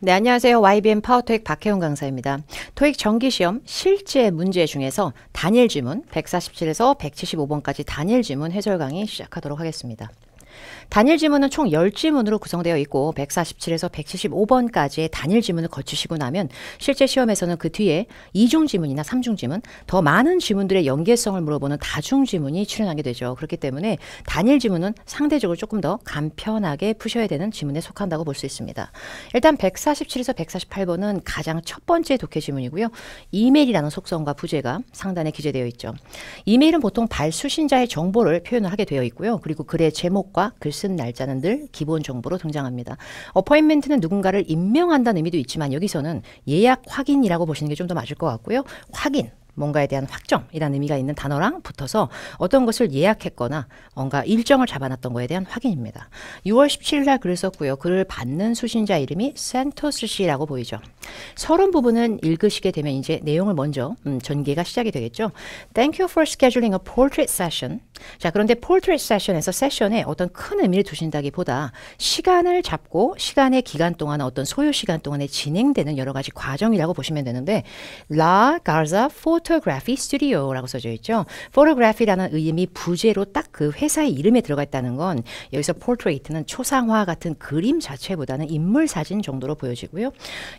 네, 안녕하세요. YBM 파워토익 박혜훈 강사입니다. 토익 정기시험 실제 문제 중에서 단일 지문 147에서 175번까지 단일 지문 해설 강의 시작하도록 하겠습니다. 단일 지문은 총 10지문으로 구성되어 있고 147에서 175번까지의 단일 지문을 거치시고 나면 실제 시험에서는 그 뒤에 이중 지문이나 삼중 지문, 더 많은 지문들의 연계성을 물어보는 다중 지문이 출연하게 되죠. 그렇기 때문에 단일 지문은 상대적으로 조금 더 간편하게 푸셔야 되는 지문에 속한다고 볼 수 있습니다. 일단 147에서 148번은 가장 첫 번째 독해 지문이고요. 이메일이라는 속성과 부재가 상단에 기재되어 있죠. 이메일은 보통 발수신자의 정보를 표현 하게 되어 있고요. 그리고 글의 제목과 글쓴 날짜는 늘 기본 정보로 등장합니다. 어포인먼트는 누군가를 임명한다는 의미도 있지만 여기서는 예약 확인이라고 보시는 게 좀 더 맞을 것 같고요. 확인, 뭔가에 대한 확정이라는 의미가 있는 단어랑 붙어서 어떤 것을 예약했거나 뭔가 일정을 잡아놨던 거에 대한 확인입니다. 6월 17일 날 글을 썼고요. 글을 받는 수신자 이름이 센토스 씨라고 보이죠. 서론 부분은 읽으시게 되면 이제 내용을 먼저 음, 전개가 시작이 되겠죠. Thank you for scheduling a portrait session. 자, 그런데 portrait session에서 s s s e i o n 에 어떤 큰 의미를 두신다기보다 시간을 잡고 시간의 기간 동안 어떤 소요 시간 동안에 진행되는 여러 가지 과정이라고 보시면 되는데 La Garza Photo photography studio라고 써져 있죠. photography라는 의미 부제로 딱 그 회사의 이름에 들어가 있다는 건 여기서 portrait는 초상화 같은 그림 자체보다는 인물 사진 정도로 보여지고요.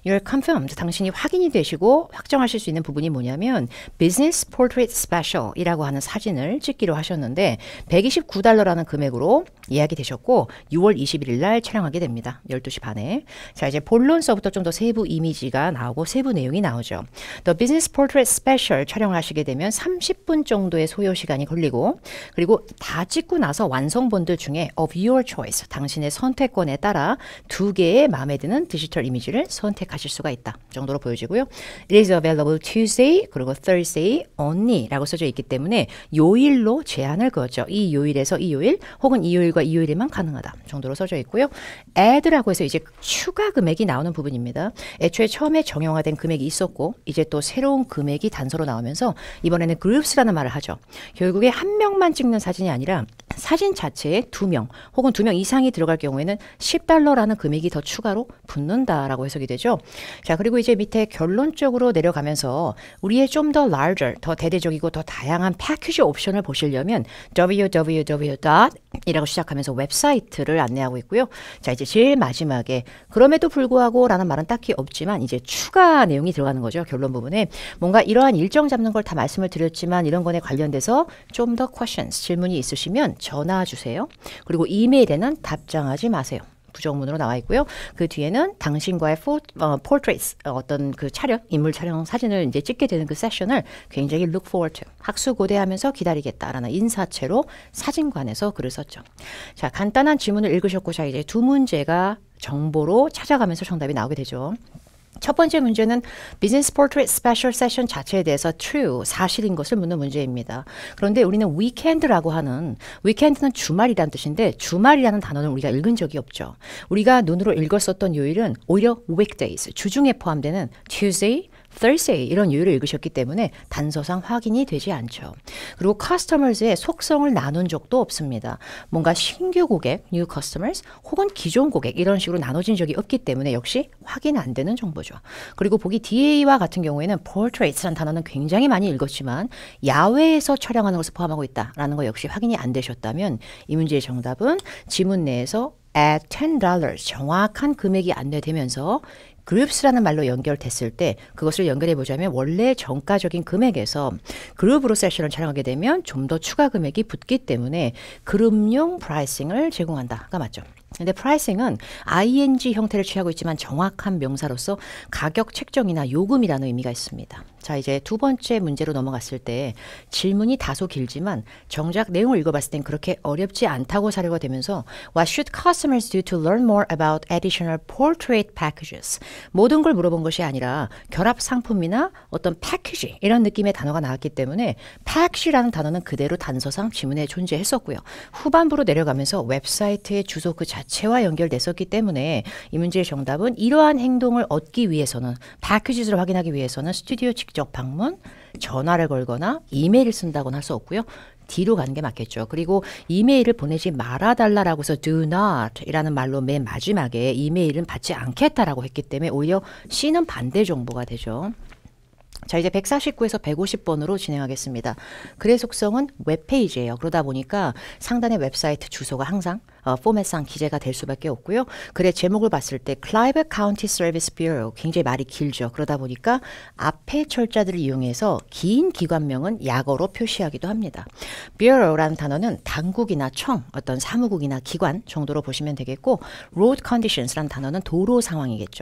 You're confirmed. 당신이 확인이 되시고 확정하실 수 있는 부분이 뭐냐면 business portrait special이라고 하는 사진을 찍기로 하셨는데 129달러라는 금액으로 예약이 되셨고 6월 21일 날 촬영하게 됩니다. 12시 반에. 자, 이제 본론서부터 좀 더 세부 이미지가 나오고 세부 내용이 나오죠. The business portrait special 걸 촬영하시게 되면 30분 정도의 소요 시간이 걸리고 그리고 다 찍고 나서 완성본들 중에 of your choice 당신의 선택권에 따라 두 개의 마음에 드는 디지털 이미지를 선택하실 수가 있다 정도로 보여지고요. It is available Tuesday 그리고 Thursday only라고 써져 있기 때문에 요일로 제한을 그었죠. 이 요일에서 이 요일 혹은 이 요일과 이 요일에만 가능하다 정도로 써져 있고요. add라고 해서 이제 추가 금액이 나오는 부분입니다. 애초에 처음에 정형화된 금액이 있었고 이제 또 새로운 금액이 단서로 나오면서 이번에는 그룹스라는 말을 하죠. 결국에 한 명만 찍는 사진이 아니라 사진 자체에 두 명 혹은 두 명 이상이 들어갈 경우에는 10달러라는 금액이 더 추가로 붙는다라고 해석이 되죠. 자, 그리고 이제 밑에 결론적으로 내려가면서 우리의 좀 더 larger, 더 대대적이고 더 다양한 패키지 옵션을 보시려면 www. 이라고 시작하면서 웹사이트를 안내하고 있고요. 자, 이제 제일 마지막에 그럼에도 불구하고 라는 말은 딱히 없지만 이제 추가 내용이 들어가는 거죠. 결론 부분에 뭔가 이러한 일 일정 잡는 걸 다 말씀을 드렸지만 이런 거에 관련돼서 좀 더 questions 질문이 있으시면 전화 주세요. 그리고 이메일에는 답장하지 마세요. 부정문으로 나와 있고요. 그 뒤에는 당신과의 포, 어, portraits 어, 어떤 그 촬영 인물 촬영 사진을 이제 찍게 되는 그 세션을 굉장히 look forward to 학수고대하면서 기다리겠다라는 인사체로 사진관에서 글을 썼죠. 자 간단한 질문을 읽으셨고 자 이제 두 문제가 정보로 찾아가면서 정답이 나오게 되죠. 첫 번째 문제는 비즈니스 포트레이 스페셜 세션 자체에 대해서 true, 사실인 것을 묻는 문제입니다. 그런데 우리는 위켄드라고 하는 위켄드는 주말이라는 뜻인데 주말이라는 단어는 우리가 읽은 적이 없죠. 우리가 눈으로 읽었었던 요일은 오히려 weekdays, 주중에 포함되는 Tuesday, Thursday 이런 유를 읽으셨기 때문에 단서상 확인이 되지 않죠. 그리고 Customers의 속성을 나눈 적도 없습니다. 뭔가 신규 고객, New Customers 혹은 기존 고객 이런 식으로 나눠진 적이 없기 때문에 역시 확인 안 되는 정보죠. 그리고 보기 DA와 같은 경우에는 Portraits란 단어는 굉장히 많이 읽었지만 야외에서 촬영하는 것을 포함하고 있다라는 거 역시 확인이 안 되셨다면 이 문제의 정답은 지문 내에서 at $10 정확한 금액이 안내되면서 그룹스라는 말로 연결됐을 때 그것을 연결해 보자면 원래 정가적인 금액에서 그룹으로 세션을 촬영하게 되면 좀 더 추가 금액이 붙기 때문에 그룹용 프라이싱을 제공한다가 맞죠. 근데 프라이싱은 ing 형태를 취하고 있지만 정확한 명사로서 가격 책정이나 요금이라는 의미가 있습니다. 자, 이제 두 번째 문제로 넘어갔을 때 질문이 다소 길지만 정작 내용을 읽어봤을 땐 그렇게 어렵지 않다고 사료가 되면서 What should customers do to learn more about additional portrait packages? 모든 걸 물어본 것이 아니라 결합 상품이나 어떤 패키지 이런 느낌의 단어가 나왔기 때문에 패키지라는 단어는 그대로 단서상 지문에 존재했었고요. 후반부로 내려가면서 웹사이트의 주소 그자 자체와 연결됐었기 때문에 이 문제의 정답은 이러한 행동을 얻기 위해서는 다큐짓을 확인하기 위해서는 스튜디오 직접 방문, 전화를 걸거나 이메일을 쓴다고는 할수 없고요. 뒤로 가는 게 맞겠죠. 그리고 이메일을 보내지 말아달라라고 해서 do not 이라는 말로 맨 마지막에 이메일은 받지 않겠다라고 했기 때문에 오히려 C는 반대 정보가 되죠. 자 이제 149에서 150번으로 진행하겠습니다. 글의 속성은 웹페이지예요. 그러다 보니까 상단의 웹사이트 주소가 항상 어, 포맷상 기재가 될 수밖에 없고요. 글의 제목을 봤을 때 Clive County Service Bureau 굉장히 말이 길죠. 그러다 보니까 앞에 철자들을 이용해서 긴 기관명은 약어로 표시하기도 합니다. Bureau라는 단어는 당국이나 청, 어떤 사무국이나 기관 정도로 보시면 되겠고 Road Conditions라는 단어는 도로 상황이겠죠.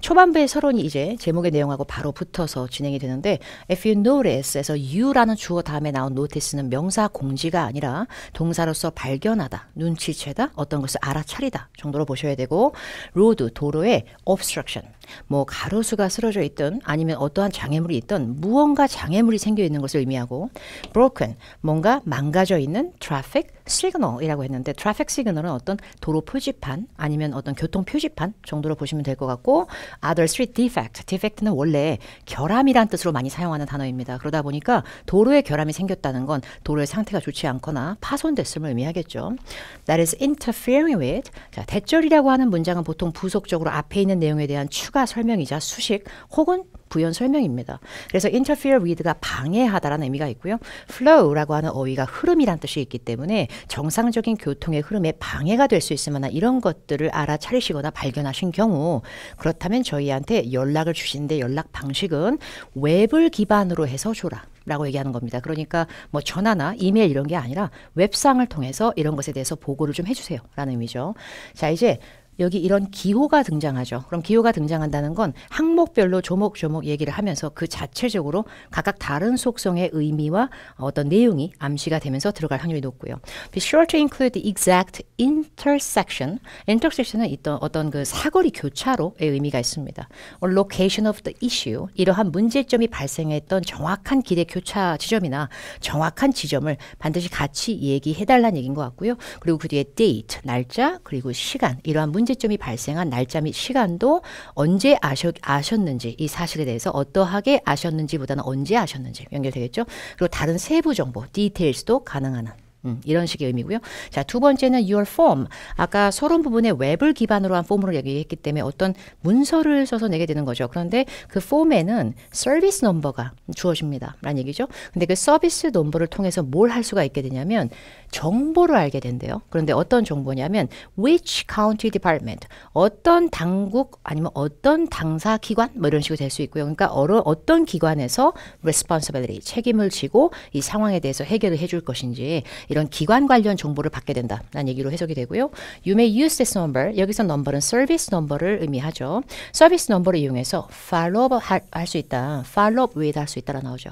초반부의 서론이 이제 제목의 내용하고 바로 붙어서 진행이 되는데 If you notice에서 you라는 주어 다음에 나온 notice는 명사 공지가 아니라 동사로서 발견하다, 눈치 지체다, 어떤 것을 알아차리다 정도로 보셔야 되고 로드 도로의 obstruction 뭐 가로수가 쓰러져 있든 아니면 어떠한 장애물이 있든 무언가 장애물이 생겨 있는 것을 의미하고 broken 뭔가 망가져 있는 traffic 시그널이라고 했는데 트래픽 시그널은 어떤 도로 표지판 아니면 어떤 교통 표지판 정도로 보시면 될 것 같고 other street defect, defect는 원래 결함이란 뜻으로 많이 사용하는 단어입니다. 그러다 보니까 도로에 결함이 생겼다는 건 도로의 상태가 좋지 않거나 파손됐음을 의미하겠죠. That is interfering with. 자, 대절이라고 하는 문장은 보통 부속적으로 앞에 있는 내용에 대한 추가 설명이자 수식 혹은 구현 설명입니다. 그래서 interfere with가 방해하다라는 의미가 있고요. flow라고 하는 어휘가 흐름이란 뜻이 있기 때문에 정상적인 교통의 흐름에 방해가 될 수 있을 만한 이런 것들을 알아차리시거나 발견하신 경우 그렇다면 저희한테 연락을 주시는데 연락 방식은 웹을 기반으로 해서 줘라. 라고 얘기하는 겁니다. 그러니까 뭐 전화나 이메일 이런 게 아니라 웹상을 통해서 이런 것에 대해서 보고를 좀 해주세요. 라는 의미죠. 자, 이제 여기 이런 기호가 등장하죠. 그럼 기호가 등장한다는 건 항목별로 조목조목 얘기를 하면서 그 자체적으로 각각 다른 속성의 의미와 어떤 내용이 암시가 되면서 들어갈 확률이 높고요. Be sure to include the exact intersection. intersection은 있던 어떤 그 사거리 교차로의 의미가 있습니다. or location of the issue. 이러한 문제점이 발생했던 정확한 기대 교차 지점이나 정확한 지점을 반드시 같이 얘기해 달라는 얘기인 것 같고요. 그리고 그 뒤에 date, 날짜, 그리고 시간 이러한 문제 문제점이 발생한 날짜 및 시간도 언제 아셨, 아셨는지 이 사실에 대해서 어떠하게 아셨는지보다는 언제 아셨는지 연결되겠죠. 그리고 다른 세부 정보, 디테일스도 가능한 한. 음, 이런 식의 의미고요. 자, 두 번째는 your form. 아까 서론 부분에 웹을 기반으로 한 폼으로 얘기했기 때문에 어떤 문서를 써서 내게 되는 거죠. 그런데 그 폼에는 서비스 넘버가 주어집니다. 라는 얘기죠. 근데 그 서비스 넘버를 통해서 뭘 할 수가 있게 되냐면 정보를 알게 된대요. 그런데 어떤 정보냐면 which county department 어떤 당국 아니면 어떤 당사 기관 뭐 이런 식으로 될 수 있고요. 그러니까 어떤 기관에서 responsibility 책임을 지고 이 상황에 대해서 해결을 해줄 것인지 이런 기관 관련 정보를 받게 된다라는 얘기로 해석이 되고요. You may use this number. 여기서 넘버는 서비스 넘버를 의미하죠. 서비스 넘버를 이용해서 follow up 할 수 있다. follow up with 할 수 있다라 나오죠.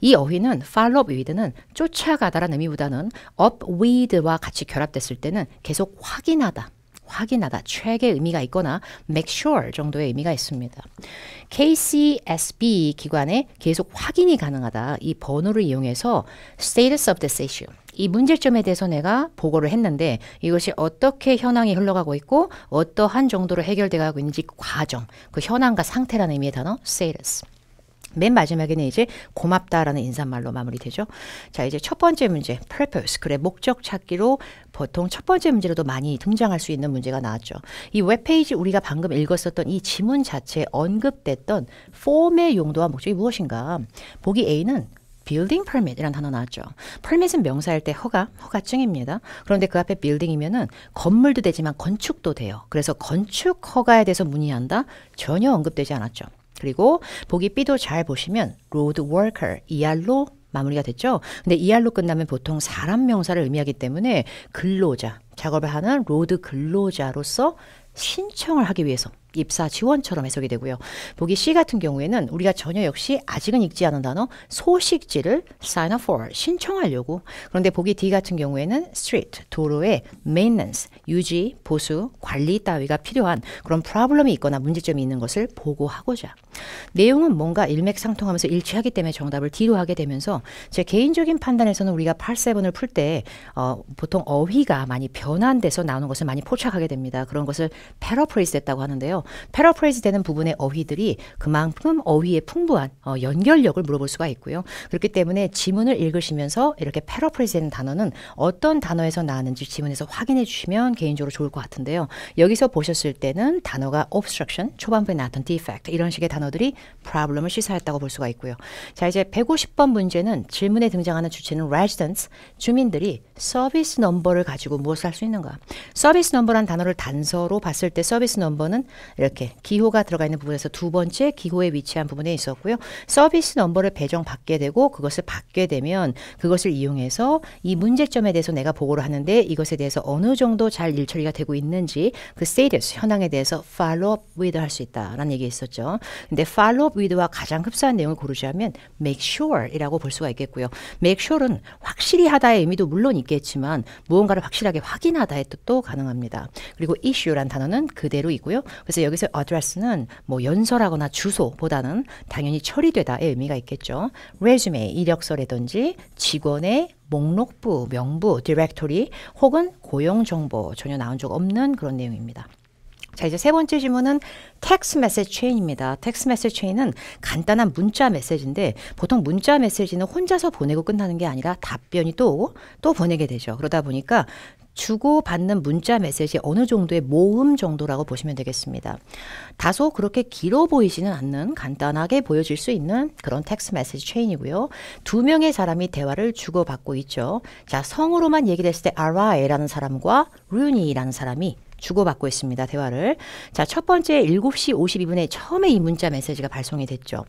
이 어휘는 follow up with는 쫓아가다라는 의미보다는 up with와 같이 결합됐을 때는 계속 확인하다. 확인하다, c h e 의 의미가 있거나 make sure 정도의 의미가 있습니다. KCSB 기관에 계속 확인이 가능하다. 이 번호를 이용해서 status of this issue. 이 문제점에 대해서 내가 보고를 했는데 이것이 어떻게 현황이 흘러가고 있고 어떠한 정도로 해결돼 가고 있는지 그 과정, 그 현황과 상태라는 의미의 단어 status. 맨 마지막에는 이제 고맙다라는 인사말로 마무리되죠. 자, 이제 첫 번째 문제, purpose. 그래, 목적 찾기로 보통 첫 번째 문제로도 많이 등장할 수 있는 문제가 나왔죠. 이 웹페이지 우리가 방금 읽었었던 이 지문 자체에 언급됐던 폼의 용도와 목적이 무엇인가. 보기 A는 building permit이라는 단어 나왔죠. permit은 명사일 때 허가, 허가증입니다. 그런데 그 앞에 b u i l d i n g 이면 건물도 되지만 건축도 돼요. 그래서 건축 허가에 대해서 문의한다? 전혀 언급되지 않았죠. 그리고 보기 B도 잘 보시면 road worker, ER로 마무리가 됐죠. 근데 ER로 끝나면 보통 사람 명사를 의미하기 때문에 근로자, 작업을 하는 로드 근로자로서 신청을 하기 위해서 입사 지원처럼 해석이 되고요. 보기 C 같은 경우에는 우리가 전혀 역시 아직은 읽지 않은 단어 소식지를 sign up for 신청하려고 그런데 보기 D 같은 경우에는 street 도로의 maintenance 유지 보수 관리 따위가 필요한 그런 p r o b l e m 이 있거나 문제점이 있는 것을 보고하고자 내용은 뭔가 일맥상통하면서 일치하기 때문에 정답을 D로 하게 되면서 제 개인적인 판단에서는 우리가 8세븐을 풀때 어, 보통 어휘가 많이 변환돼서 나오는 것을 많이 포착하게 됩니다. 그런 것을 패러프리스 했다고 하는데요. 패러프레이즈 되는 부분의 어휘들이 그만큼 어휘의 풍부한 어, 연결력을 물어볼 수가 있고요. 그렇기 때문에 지문을 읽으시면서 이렇게 패러프레이즈 되는 단어는 어떤 단어에서 나왔는지 지문에서 확인해 주시면 개인적으로 좋을 것 같은데요. 여기서 보셨을 때는 단어가 obstruction, 초반부에 나왔던 defect 이런 식의 단어들이 problem을 시사했다고 볼 수가 있고요. 자 이제 150번 문제는 질문에 등장하는 주체는 residents, 주민들이 서비스 넘버를 가지고 무엇을 할 수 있는가? 서비스 넘버란 단어를 단서로 봤을 때 서비스 넘버는 이렇게 기호가 들어가 있는 부분에서 두 번째 기호에 위치한 부분에 있었고요. 서비스 넘버를 배정받게 되고 그것을 받게 되면 그것을 이용해서 이 문제점에 대해서 내가 보고를 하는데 이것에 대해서 어느 정도 잘 일처리가 되고 있는지 그 스테이터스 현황에 대해서 follow-up with 할 수 있다라는 얘기 있었죠. 근데 follow-up with와 가장 흡사한 내용을 고르자면 make sure이라고 볼 수가 있겠고요. make sure는 확실히 하다의 의미도 물론 있겠지만 무언가를 확실하게 확인하다의 뜻도 가능합니다. 그리고 issue란 단어는 그대로 있고요. 그래서 여기서 address는 뭐 연설하거나 주소보다는 당연히 처리되다의 의미가 있겠죠. resume 이력서라든지 직원의 목록부, 명부, 디렉토리 혹은 고용 정보 전혀 나온 적 없는 그런 내용입니다. 자, 이제 세 번째 질문은 텍스 메시지 체인입니다. 텍스 메시지 체인은 간단한 문자 메시지인데 보통 문자 메시지는 혼자서 보내고 끝나는 게 아니라 답변이 또오또 보내게 되죠. 그러다 보니까 주고받는 문자 메시지 어느 정도의 모음 정도라고 보시면 되겠습니다. 다소 그렇게 길어 보이지는 않는 간단하게 보여질 수 있는 그런 텍스 메시지 체인이고요. 두 명의 사람이 대화를 주고받고 있죠. 자, 성으로만 얘기됐을 때 아라에라는 사람과 루니라는 사람이 주고받고 있습니다. 대화를. 자, 첫 번째 7시 52분에 처음에 이 문자 메시지가 발송이 됐죠.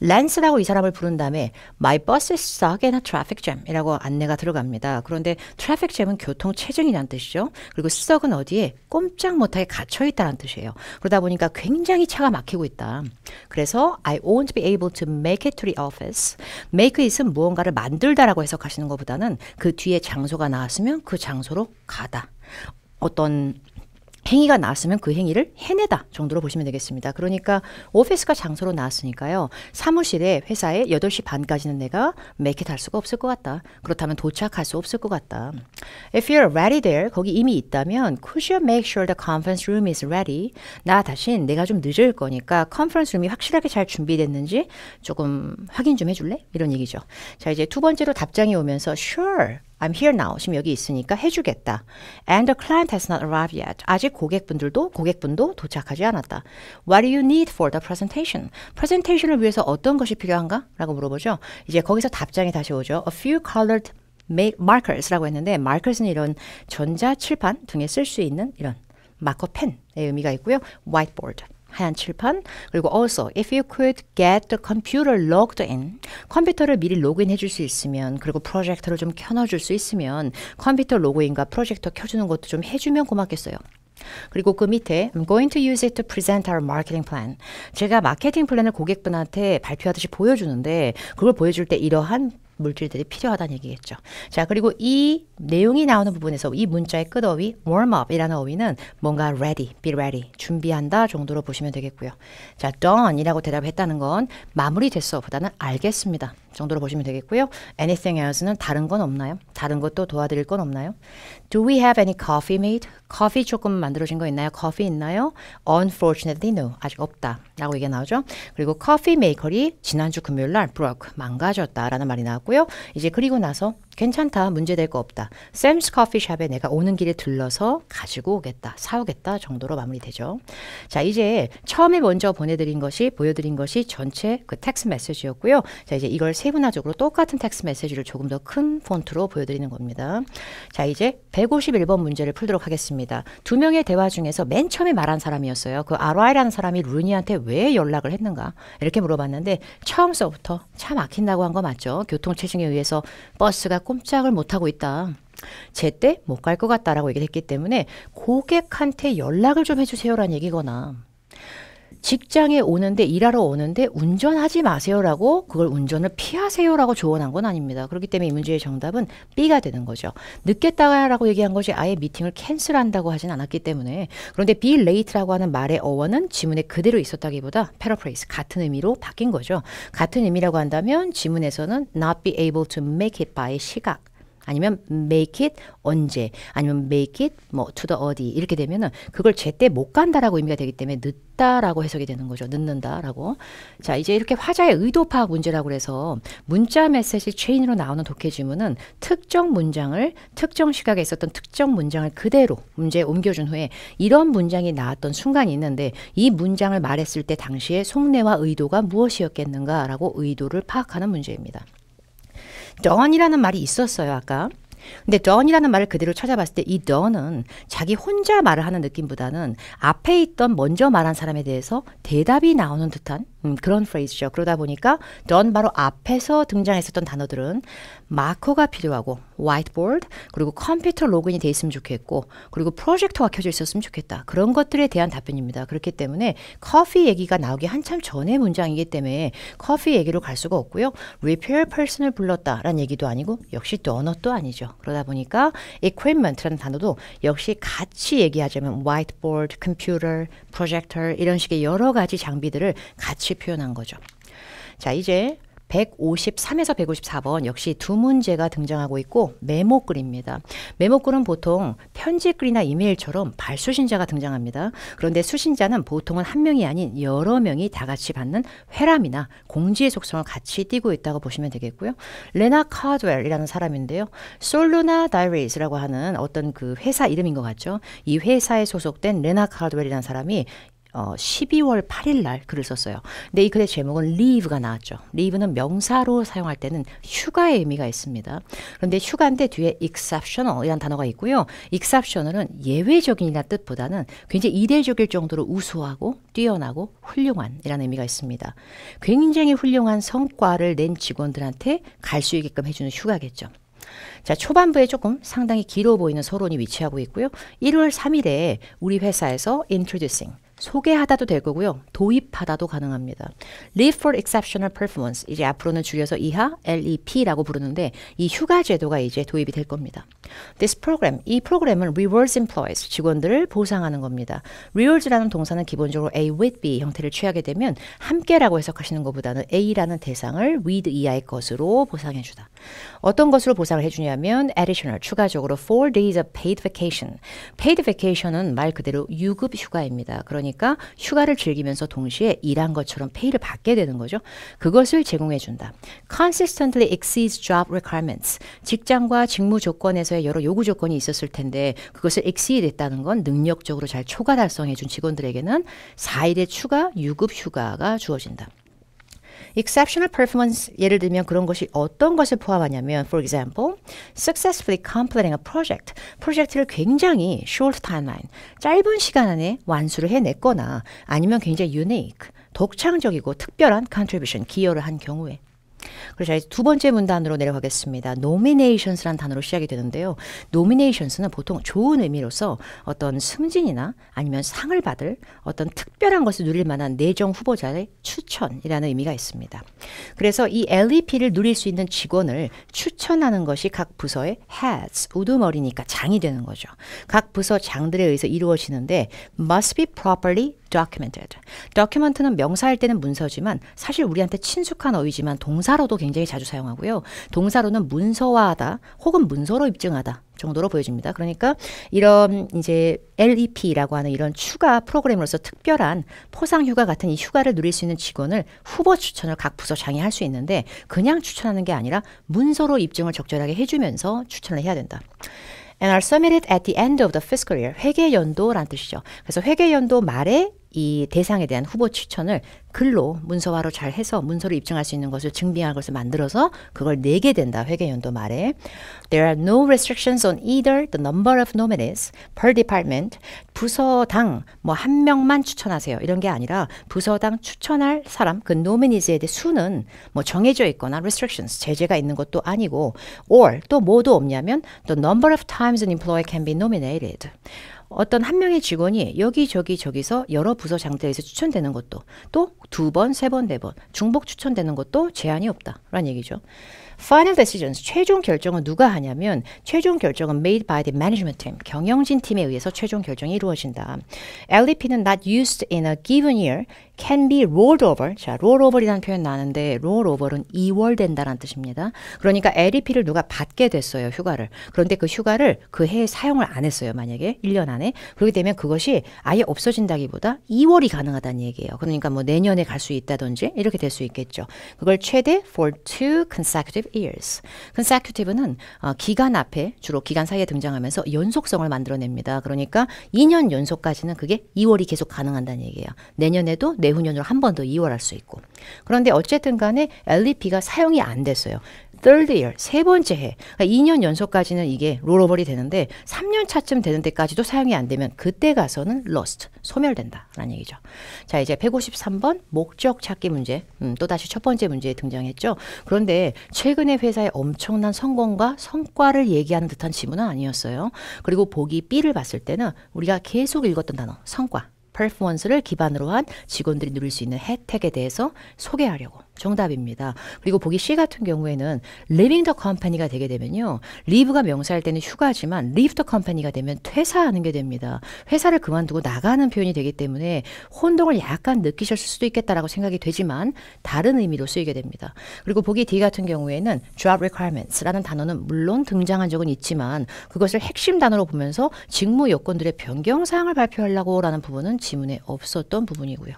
랜스라고 이 사람을 부른 다음에 My bus is stuck in a traffic jam 이라고 안내가 들어갑니다. 그런데 traffic jam은 교통 체증이란 뜻이죠. 그리고 stuck은 어디에 꼼짝 못하게 갇혀 있다는 뜻이에요. 그러다 보니까 굉장히 차가 막히고 있다. 그래서 I won't be able to make it to the office. make it은 무언가를 만들다라고 해석하시는 것보다는 그 뒤에 장소가 나왔으면 그 장소로 가다. 어떤 행위가 나왔으면 그 행위를 해내다 정도로 보시면 되겠습니다. 그러니까 오피스가 장소로 나왔으니까요. 사무실에 회사에 8시 반까지는 내가 m a 할 수가 없을 것 같다. 그렇다면 도착할 수 없을 것 같다. If you're ready there, 거기 이미 있다면 could you make sure the conference room is ready? 나 대신 내가 좀 늦을 거니까 컨퍼런스 룸이 확실하게 잘 준비됐는지 조금 확인 좀 해줄래? 이런 얘기죠. 자 이제 두 번째로 답장이 오면서 sure I'm here now. 지금 여기 있으니까 해주겠다. And the client has not arrived yet. 아직 고객분들도 고객분도 도착하지 않았다. What do you need for the presentation? 프레젠테이션을 위해서 어떤 것이 필요한가? 라고 물어보죠. 이제 거기서 답장이 다시 오죠. A few colored markers라고 했는데 markers는 이런 전자칠판 등에 쓸 수 있는 이런 마커펜의 의미가 있고요. whiteboard. 하얀 칠판 그리고 also if you could get the computer logged in 컴퓨터를 미리 로그인해 줄 수 있으면 그리고 프로젝터를 좀 켜놔 줄 수 있으면 컴퓨터 로그인과 프로젝터 켜주는 것도 좀 해주면 고맙겠어요. 그리고 그 밑에 I'm going to use it to present our marketing plan. 제가 마케팅 플랜을 고객분한테 발표하듯이 보여주는데 그걸 보여줄 때 이러한 물질들이 필요하다는 얘기겠죠. 자, 그리고 이 내용이 나오는 부분에서 이 문자의 끝어휘 warm up이라는 어휘는 뭔가 ready, be ready, 준비한다 정도로 보시면 되겠고요. 자, done이라고 대답했다는 건 마무리됐어 보다는 알겠습니다. 정도로 보시면 되겠고요. Anything else는 다른 건 없나요? 다른 것도 도와드릴 건 없나요? Do we have any coffee made? 커피 조금 만들어진 거 있나요? 커피 있나요? Unfortunately, no. 아직 없다. 라고 얘기 나오죠. 그리고 커피 메이커리 지난주 금요일 날 broke, 망가졌다 라는 말이 나왔고요. 이제 그리고 나서 괜찮다. 문제될 거 없다. 샘스 커피숍에 내가 오는 길에 들러서 가지고 오겠다. 사오겠다 정도로 마무리되죠. 자, 이제 처음에 먼저 보내드린 것이 보여드린 것이 전체 그 텍스 메시지였고요. 자, 이제 이걸 세분화적으로 똑같은 텍스 메시지를 조금 더 큰 폰트로 보여드리는 겁니다. 자, 이제 151번 문제를 풀도록 하겠습니다. 두 명의 대화 중에서 맨 처음에 말한 사람이었어요. 그 RY라는 사람이 루니한테 왜 연락을 했는가 이렇게 물어봤는데 처음서부터 차 막힌다고 한 거 맞죠? 교통 체증에 의해서 버스가 꼼짝을 못하고 있다. 제때 못 갈 것 같다라고 얘기를 했기 때문에 고객한테 연락을 좀 해주세요라는 얘기거나 직장에 오는데 일하러 오는데 운전하지 마세요라고 그걸 운전을 피하세요라고 조언한 건 아닙니다. 그렇기 때문에 이 문제의 정답은 B가 되는 거죠. 늦겠다라고 얘기한 것이 아예 미팅을 캔슬한다고 하진 않았기 때문에 그런데 be late라고 하는 말의 어원은 지문에 그대로 있었다기보다 paraphrase 같은 의미로 바뀐 거죠. 같은 의미라고 한다면 지문에서는 not be able to make it by 시각 아니면 make it 언제 아니면 make it 뭐 to the 어디 이렇게 되면은 그걸 제때 못 간다라고 의미가 되기 때문에 늦다라고 해석이 되는 거죠. 늦는다라고. 자, 이제 이렇게 화자의 의도 파악 문제라고 그래서 문자 메시지 체인으로 나오는 독해 지문은 특정 문장을 특정 시각에 있었던 특정 문장을 그대로 문제에 옮겨 준 후에 이런 문장이 나왔던 순간이 있는데 이 문장을 말했을 때 당시에 속내와 의도가 무엇이었겠는가라고 의도를 파악하는 문제입니다. d o w n 이라는 말이 있었어요, 아까. 근데 d o w n 이라는 말을 그대로 찾아봤을 때 이 d o w n 은 자기 혼자 말을 하는 느낌보다는 앞에 있던 먼저 말한 사람에 대해서 대답이 나오는 듯한 음, 그런 프레이즈죠. 그러다 보니까 done 바로 앞에서 등장했었던 단어들은 마커가 필요하고 whiteboard 그리고 컴퓨터 로그인이 돼 있으면 좋겠고 그리고 프로젝터가 켜져 있었으면 좋겠다. 그런 것들에 대한 답변입니다. 그렇기 때문에 커피 얘기가 나오기 한참 전에 문장이기 때문에 커피 얘기로 갈 수가 없고요. repair person을 불렀다라는 얘기도 아니고 역시 done도 아니죠. 그러다 보니까 equipment라는 단어도 역시 같이 얘기하자면 whiteboard, computer, projector 이런 식의 여러 가지 장비들을 같이 표현한 거죠. 자, 이제 153에서 154번 역시 두 문제가 등장하고 있고 메모글입니다. 메모글은 보통 편지글이나 이메일처럼 발수신자가 등장합니다. 그런데 수신자는 보통은 한 명이 아닌 여러 명이 다 같이 받는 회람이나 공지의 속성을 같이 띄고 있다고 보시면 되겠고요. 레나 카드웰이라는 사람인데요. 솔루나 다이리스라고 하는 어떤 그 회사 이름인 것 같죠. 이 회사에 소속된 레나 카드웰이라는 사람이 어, 12월 8일 날 글을 썼어요. 근데 이 글의 제목은 leave가 나왔죠. leave는 명사로 사용할 때는 휴가의 의미가 있습니다. 그런데 휴가인데 뒤에 e x c e p t i o n a l 이라 단어가 있고요. exceptional은 예외적인이라 뜻보다는 굉장히 이례적일 정도로 우수하고 뛰어나고 훌륭한이라는 의미가 있습니다. 굉장히 훌륭한 성과를 낸 직원들한테 갈 수 있게끔 해주는 휴가겠죠. 자, 초반부에 조금 상당히 길어 보이는 서론이 위치하고 있고요. 1월 3일에 우리 회사에서 introducing 소개하다도 될 거고요. 도입하다도 가능합니다. Leave for exceptional performance. 이제 앞으로는 줄여서 이하 LEP라고 부르는데 이 휴가 제도가 이제 도입이 될 겁니다. This program. 이 프로그램은 rewards employees. 직원들을 보상하는 겁니다. rewards라는 동사는 기본적으로 A with B 형태를 취하게 되면 함께라고 해석하시는 것보다는 A라는 대상을 with 이하의 것으로 보상해 주다. 어떤 것으로 보상을 해 주냐면 additional 추가적으로 4 days of paid vacation. paid vacation은 말 그대로 유급 휴가입니다. 그러니 그러니까 휴가를 즐기면서 동시에 일한 것처럼 페이를 받게 되는 거죠. 그것을 제공해 준다. consistently exceeds job requirements. 직장과 직무 조건에서의 여러 요구 조건이 있었을 텐데 그것을 exceed 했다는 건 능력적으로 잘 초과 달성해 준 직원들에게는 4일의 추가 유급 휴가가 주어진다. exceptional performance 예를 들면 그런 것이 어떤 것을 포함하냐면 for example, successfully completing a project. 프로젝트를 굉장히 short timeline, 짧은 시간 안에 완수를 해냈거나 아니면 굉장히 unique 독창적이고 특별한 컨트리뷰션 기여를 한 경우에 그래서 저희 두 번째 문단으로 내려가겠습니다. nominations란 단어로 시작이 되는데요. nominations는 보통 좋은 의미로서 어떤 승진이나 아니면 상을 받을 어떤 특별한 것을 누릴 만한 내정 후보자의 추천이라는 의미가 있습니다. 그래서 이 LEP를 누릴 수 있는 직원을 추천하는 것이 각 부서의 heads, 우두머리니까 장이 되는 거죠. 각 부서 장들에 의해서 이루어지는데 must be properly documented. document는 명사일 때는 문서지만 사실 우리한테 친숙한 어휘지만 동사로도 굉장히 자주 사용하고요. 동사로는 문서화하다 혹은 문서로 입증하다 정도로 보여집니다. 그러니까 이런 이제 LEP라고 하는 이런 추가 프로그램으로서 특별한 포상 휴가 같은 이 휴가를 누릴 수 있는 직원을 후보 추천을 각 부서장이 할 수 있는데 그냥 추천하는 게 아니라 문서로 입증을 적절하게 해주면서 추천을 해야 된다. and are submitted at the end of the fiscal year. 회계 연도란 뜻이죠. 그래서 회계 연도 말에 이 대상에 대한 후보 추천을 글로 문서화로 잘 해서 문서로 입증할 수 있는 것을 증빙할 것을 만들어서 그걸 내게 된다. 회계연도 말에 There are no restrictions on either the number of nominees per department 부서당 뭐 한 명만 추천하세요. 이런 게 아니라 부서당 추천할 사람 그 nominees에 대해 수는 뭐 정해져 있거나 restrictions 제재가 있는 것도 아니고 or 또 뭐도 없냐면 the number of times an employee can be nominated 어떤 한 명의 직원이 여기저기 저기서 여러 부서 장대에서 추천되는 것도 또 두 번, 세 번, 네 번 중복 추천되는 것도 제한이 없다라는 얘기죠. Final decisions, 최종 결정은 누가 하냐면 최종 결정은 made by the management team, 경영진 팀에 의해서 최종 결정이 이루어진다. LDP는 not used in a given year, can be rolled over. 자, roll over이라는 표현 나는데 roll over는 이월된다라는 뜻입니다. 그러니까 LDP를 누가 받게 됐어요, 휴가를. 그런데 그 휴가를 그 해에 사용을 안 했어요, 만약에 1년 안에. 그렇게 되면 그것이 아예 없어진다기보다 이월이 가능하다는 얘기예요. 그러니까 뭐 내년에 갈 수 있다든지 이렇게 될 수 있겠죠. 그걸 최대 for two consecutive consecutive years. consecutive는 어, 기간 앞에 주로 기간 사이에 등장하면서 연속성을 만들어냅니다. 그러니까 2년 연속까지는 그게 2월이 계속 가능한다는 얘기예요. 내년에도 내후년으로 한 번 더 2월 할 수 있고. 그런데 어쨌든 간에 LEP가 사용이 안 됐어요. third year 세 번째 해 그러니까 2년 연속까지는 이게 롤오버리 되는데 3년 차쯤 되는 데까지도 사용이 안 되면 그때 가서는 lost 소멸된다라는 얘기죠. 자 이제 153번 목적 찾기 문제 음, 또 다시 첫 번째 문제에 등장했죠. 그런데 최근에 회사의 엄청난 성공과 성과를 얘기하는 듯한 지문은 아니었어요. 그리고 보기 B를 봤을 때는 우리가 계속 읽었던 단어 성과 퍼포먼스를 기반으로 한 직원들이 누릴 수 있는 혜택에 대해서 소개하려고 정답입니다. 그리고 보기 C 같은 경우에는 living the company가 되게 되면요. leave가 명사할 때는 휴가지만 leave the company가 되면 퇴사하는 게 됩니다. 회사를 그만두고 나가는 표현이 되기 때문에 혼동을 약간 느끼셨을 수도 있겠다라고 생각이 되지만 다른 의미로 쓰이게 됩니다. 그리고 보기 D 같은 경우에는 job requirements라는 단어는 물론 등장한 적은 있지만 그것을 핵심 단어로 보면서 직무 요건들의 변경 사항을 발표하려고 라는 부분은 지문에 없었던 부분이고요.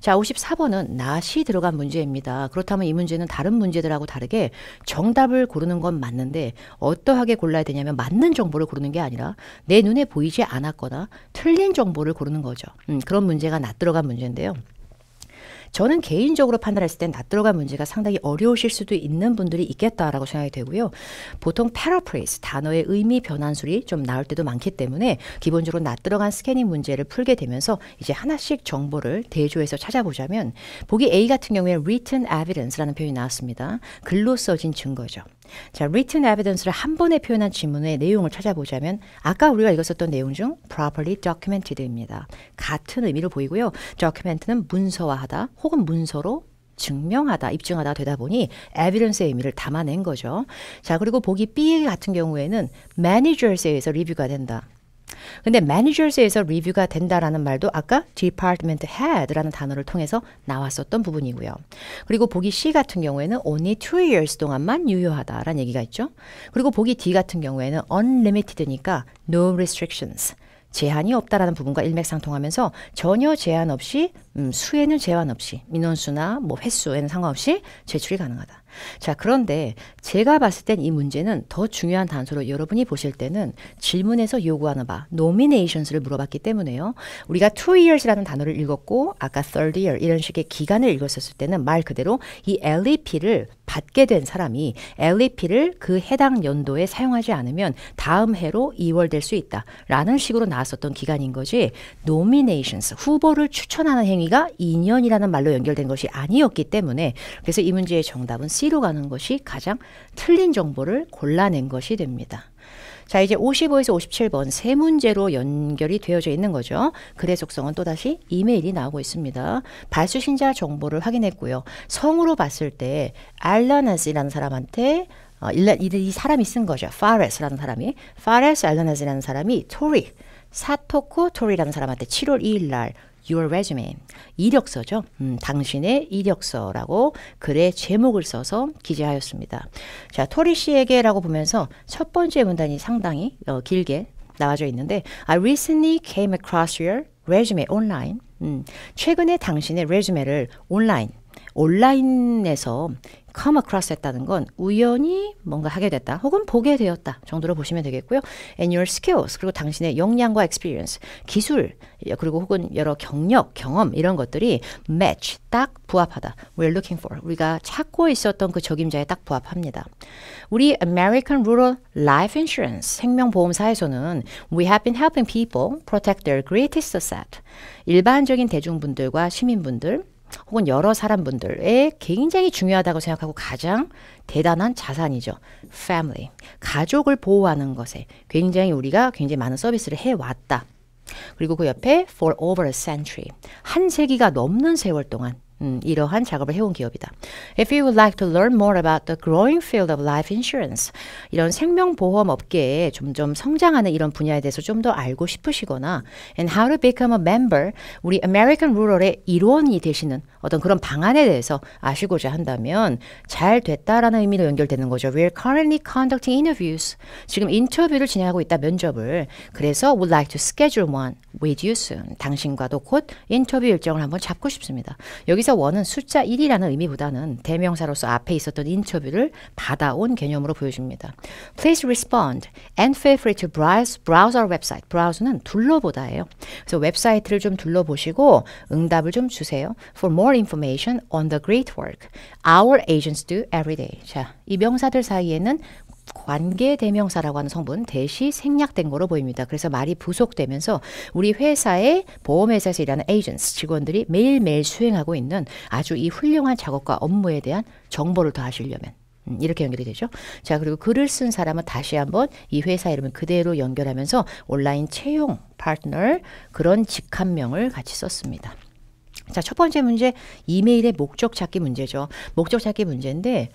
자, 54번은 not이 들어간 문제입니다. 그렇다면 이 문제는 다른 문제들하고 다르게 정답을 고르는 건 맞는데 어떠하게 골라야 되냐면 맞는 정보를 고르는 게 아니라 내 눈에 보이지 않았거나 틀린 정보를 고르는 거죠. 음, 그런 문제가 낯 들어간 문제인데요. 저는 개인적으로 판단했을 땐 낯들어간 문제가 상당히 어려우실 수도 있는 분들이 있겠다라고 생각이 되고요. 보통 paraphrase 단어의 의미 변환술이 좀 나올 때도 많기 때문에 기본적으로 낯들어간 스캐닝 문제를 풀게 되면서 이제 하나씩 정보를 대조해서 찾아보자면 보기 A 같은 경우에 written evidence라는 표현이 나왔습니다. 글로 써진 증거죠. 자, written evidence를 한 번에 표현한 지문의 내용을 찾아보자면 아까 우리가 읽었었던 내용 중 properly documented입니다. 같은 의미로 보이고요. document는 문서화하다 혹은 문서로 증명하다, 입증하다 되다 보니 에비던스의 의미를 담아낸 거죠. 자, 그리고 보기 B 같은 경우에는 m a 매니저에 의해서 리뷰가 된다. 근데 managers에서 리뷰가 된다라는 말도 아까 department head라는 단어를 통해서 나왔었던 부분이고요. 그리고 보기 C 같은 경우에는 only two years 동안만 유효하다라는 얘기가 있죠. 그리고 보기 D 같은 경우에는 unlimited니까 no restrictions. 제한이 없다라는 부분과 일맥상통하면서 전혀 제한 없이 음, 수에는 제한 없이 민원수나 뭐 횟수에는 상관없이 제출이 가능하다. 자, 그런데 제가 봤을 땐 이 문제는 더 중요한 단서로 여러분이 보실 때는 질문에서 요구하는 바, nominations를 물어봤기 때문에요. 우리가 two years라는 단어를 읽었고, 아까 third year 이런 식의 기간을 읽었었을 때는 말 그대로 이 LEP를 받게 된 사람이 LEP를 그 해당 연도에 사용하지 않으면 다음 해로 이월될 수 있다라는 식으로 나왔었던 기간인 거지 nominations 후보를 추천하는 행위가 2년이라는 말로 연결된 것이 아니었기 때문에 그래서 이 문제의 정답은 C로 가는 것이 가장 틀린 정보를 골라낸 것이 됩니다. 자, 이제 55에서 57번 세 문제로 연결이 되어져 있는 거죠. 글의 속성은 또다시 이메일이 나오고 있습니다. 발수신자 정보를 확인했고요. 성으로 봤을 때 알라나스라는 사람한테 어, 이 사람이 쓴 거죠. 파레스라는 사람이. 파레스 알라나스라는 사람이 토리, 사토쿠 토리라는 사람한테 7월 2일 날 your resume. 이력서죠. 음, 당신의 이력서라고 글의 제목을 써서 기재하였습니다. 자, 토리 씨에게라고 보면서 첫 번째 문단이 상당히 어, 길게 나와져 있는데 I recently came across your resume online. 음, 최근에 당신의 레즈메를 온라인 온라인에서 come across 했다는 건 우연히 뭔가 하게 됐다 혹은 보게 되었다 정도로 보시면 되겠고요. and your skills 그리고 당신의 역량과 experience 기술 그리고 혹은 여러 경력 경험 이런 것들이 match 딱 부합하다 we're looking for 우리가 찾고 있었던 그 적임자에 딱 부합합니다. 우리 American Rural Life Insurance 생명보험사에서는 we have been helping people protect their greatest asset 일반적인 대중분들과 시민분들 혹은 여러 사람분들의 굉장히 중요하다고 생각하고 가장 대단한 자산이죠. family. 가족을 보호하는 것에 굉장히 우리가 굉장히 많은 서비스를 해왔다. 그리고 그 옆에 for over a century. 한 세기가 넘는 세월 동안 음, 이러한 작업을 해온 기업이다. If you would like to learn more about the growing field of life insurance, 이런 생명보험 업계에 점점 성장하는 이런 분야에 대해서 좀 더 알고 싶으시거나 and how to become a member, 우리 American Rural의 일원이 되시는 어떤 그런 방안에 대해서 아시고자 한다면 잘 됐다라는 의미로 연결되는 거죠. We're currently conducting interviews. 지금 인터뷰를 진행하고 있다 면접을. 그래서 would like to schedule one with you soon. 당신과도 곧 인터뷰 일정을 한번 잡고 싶습니다. 여기서 여기서 원은 숫자 1이라는 의미보다는 대명사로서 앞에 있었던 인터뷰를 받아온 개념으로 보여집니다. Please respond and feel free to browse, browse our website. browse는 둘러보다예요. 그래서 웹사이트를 좀 둘러보시고 응답을 좀 주세요. For more information on the great work our agents do every day. 자, 이 명사들 사이에는 관계 대명사라고 하는 성분 대시 생략된 거로 보입니다. 그래서 말이 부속되면서 우리 회사의 보험회사에서 일하는 에이전스 직원들이 매일매일 수행하고 있는 아주 이 훌륭한 작업과 업무에 대한 정보를 더하시려면 음, 이렇게 연결이 되죠. 자, 그리고 글을 쓴 사람은 다시 한번 이 회사 이름을 그대로 연결하면서 온라인 채용 파트너 그런 직함명을 같이 썼습니다. 자, 첫 번째 문제 이메일의 목적 찾기 문제죠. 목적 찾기 문제인데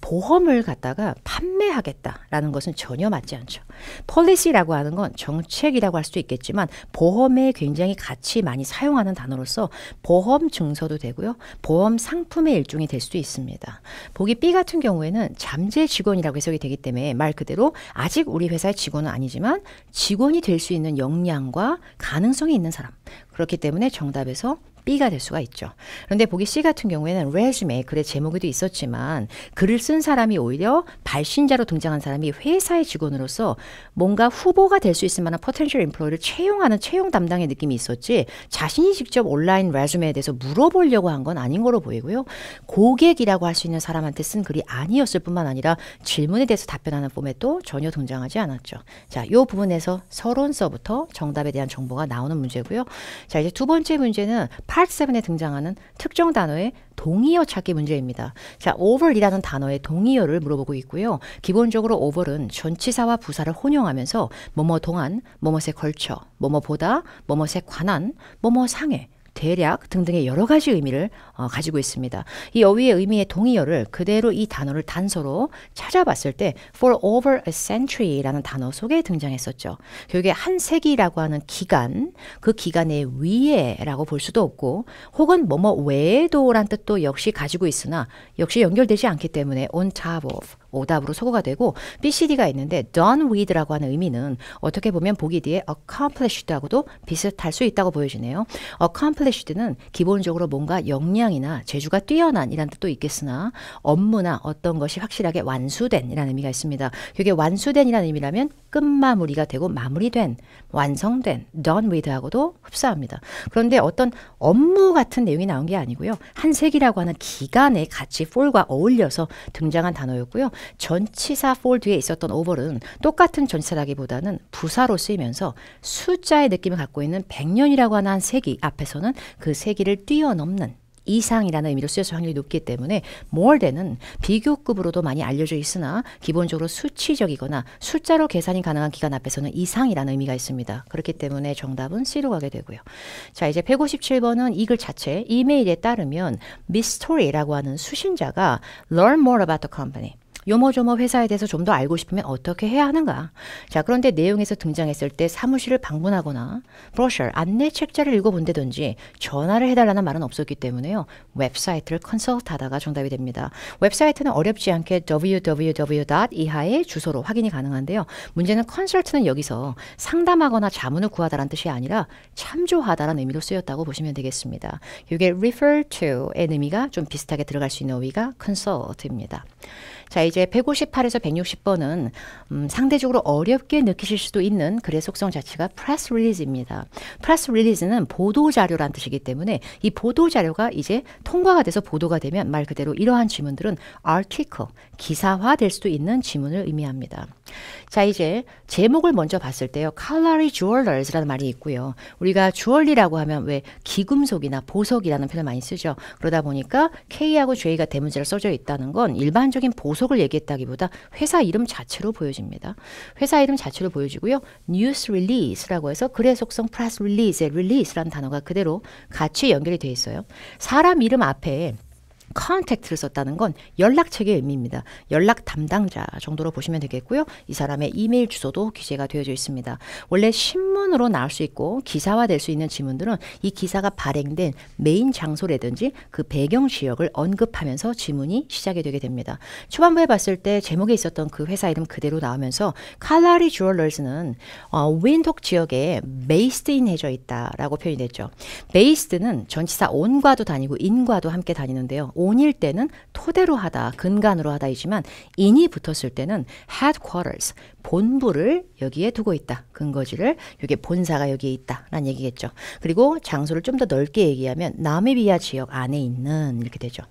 보험을 갖다가 판매하겠다라는 것은 전혀 맞지 않죠. 폴리시라고 하는 건 정책이라고 할수 있겠지만 보험에 굉장히 같이 많이 사용하는 단어로서 보험 증서도 되고요. 보험 상품의 일종이 될 수도 있습니다. 보기 B 같은 경우에는 잠재 직원이라고 해석이 되기 때문에 말 그대로 아직 우리 회사의 직원은 아니지만 직원이 될 수 있는 역량과 가능성이 있는 사람. 그렇기 때문에 정답에서 B가 될 수가 있죠. 그런데 보기 C 같은 경우에는 레즈메 글의 제목에도 있었지만 글을 쓴 사람이 오히려 발신자로 등장한 사람이 회사의 직원으로서 뭔가 후보가 될 수 있을 만한 포텐셜 인플로이를 채용하는 채용 담당의 느낌이 있었지 자신이 직접 온라인 레즈메에 대해서 물어보려고 한 건 아닌 거로 보이고요. 고객이라고 할 수 있는 사람한테 쓴 글이 아니었을 뿐만 아니라 질문에 대해서 답변하는 포에도 전혀 등장하지 않았죠. 자, 요 부분에서 서론서부터 정답에 대한 정보가 나오는 문제고요. 자, 이제 두 번째 문제는 파트 7에 등장하는 특정 단어의 동의어 찾기 문제입니다. 자, over이라는 단어의 동의어를 물어보고 있고요. 기본적으로 over은 전치사와 부사를 혼용하면서 뭐뭐 동안, 뭐뭐에 걸쳐, 뭐뭐보다, 뭐뭐에 관한, 뭐뭐 상해, 대략 등등의 여러 가지 의미를 어, 가지고 있습니다. 이 어휘의 의미의 동의어를 그대로 이 단어를 단서로 찾아봤을 때 for over a century라는 단어 속에 등장했었죠. 결국에 한 세기라고 하는 기간, 그 기간의 위에라고 볼 수도 없고 혹은 뭐뭐 외에도란 뜻도 역시 가지고 있으나 역시 연결되지 않기 때문에 on top of 오답으로 소거가 되고 BCD가 있는데 done with라고 하는 의미는 어떻게 보면 보기 뒤에 accomplished하고도 비슷할 수 있다고 보여지네요. accomplished는 기본적으로 뭔가 역량이나 재주가 뛰어난 이란 뜻도 있겠으나 업무나 어떤 것이 확실하게 완수된 이라는 의미가 있습니다. 그게 완수된 이라는 의미라면 끝마무리가 되고 마무리된, 완성된, done with하고도 흡사합니다. 그런데 어떤 업무 같은 내용이 나온 게 아니고요. 한색이라고 하는 기간의 가치 f 과 어울려서 등장한 단어였고요. 전치사 for 뒤에 있었던 over은 똑같은 전치사라기보다는 부사로 쓰이면서 숫자의 느낌을 갖고 있는 100년이라고 하는 한 세기 앞에서는 그 세기를 뛰어넘는 이상이라는 의미로 쓰여질 확률이 높기 때문에 more than은 비교급으로도 많이 알려져 있으나 기본적으로 수치적이거나 숫자로 계산이 가능한 기간 앞에서는 이상이라는 의미가 있습니다. 그렇기 때문에 정답은 C로 가게 되고요. 자 이제 157번은 이 글 자체 이메일에 따르면 미스 s s 라고 하는 수신자가 learn more about the company 요모조모 회사에 대해서 좀 더 알고 싶으면 어떻게 해야 하는가? 자, 그런데 내용에서 등장했을 때 사무실을 방문하거나 브로셔 안내 책자를 읽어본다든지 전화를 해달라는 말은 없었기 때문에요. 웹사이트를 컨설트하다가 정답이 됩니다. 웹사이트는 어렵지 않게 www. 이하의 주소로 확인이 가능한데요. 문제는 컨설트는 여기서 상담하거나 자문을 구하다라는 뜻이 아니라 참조하다라는 의미로 쓰였다고 보시면 되겠습니다. 이게 refer to의 의미가 좀 비슷하게 들어갈 수 있는 어휘가 consult입니다. 자, 이제 158에서 160번은 음, 상대적으로 어렵게 느끼실 수도 있는 글의 속성 자체가 프레스 릴리즈입니다. 프레스 릴리즈는 보도 자료란 뜻이기 때문에 이 보도 자료가 이제 통과가 돼서 보도가 되면 말 그대로 이러한 지문들은 article, 기사화 될 수도 있는 지문을 의미합니다. 자, 이제 제목을 먼저 봤을 때요. 칼라리 주얼러즈라는 말이 있고요. 우리가 주얼리라고 하면 왜 기금속이나 보석이라는 표현을 많이 쓰죠. 그러다 보니까 K하고 J가 대문제로 써져 있다는 건 일반적인 보석 보석을 얘기했다기보다 회사 이름 자체로 보여집니다. 회사 이름 자체로 보여지고요. 뉴스 릴리스라고 해서 글의 속성 플러스 릴리스의 릴리스라는 단어가 그대로 같이 연결이 돼 있어요. 사람 이름 앞에 contact를 썼다는 건 연락책의 의미입니다. 연락 담당자 정도로 보시면 되겠고요. 이 사람의 이메일 주소도 기재가 되어져 있습니다. 원래 신문으로 나올 수 있고 기사화될 수 있는 지문들은 이 기사가 발행된 메인 장소라든지 그 배경 지역을 언급하면서 지문이 시작이 되게 됩니다. 초반부에 봤을 때 제목에 있었던 그 회사 이름 그대로 나오면서 칼라리 주얼러즈는 어, 윈독 지역에 베이스인 해져 있다라고 표현이 됐죠. 베이스는 전치사 온과도 다니고 인과도 함께 다니는데요. 온일 때는 토대로 하다, 근간으로 하다이지만 인이 붙었을 때는 headquarters, 본부를 여기에 두고 있다. 근거지를 여기에 본사가 여기에 있다라는 얘기겠죠. 그리고 장소를 좀 더 넓게 얘기하면 나미비아 지역 안에 있는 이렇게 되죠.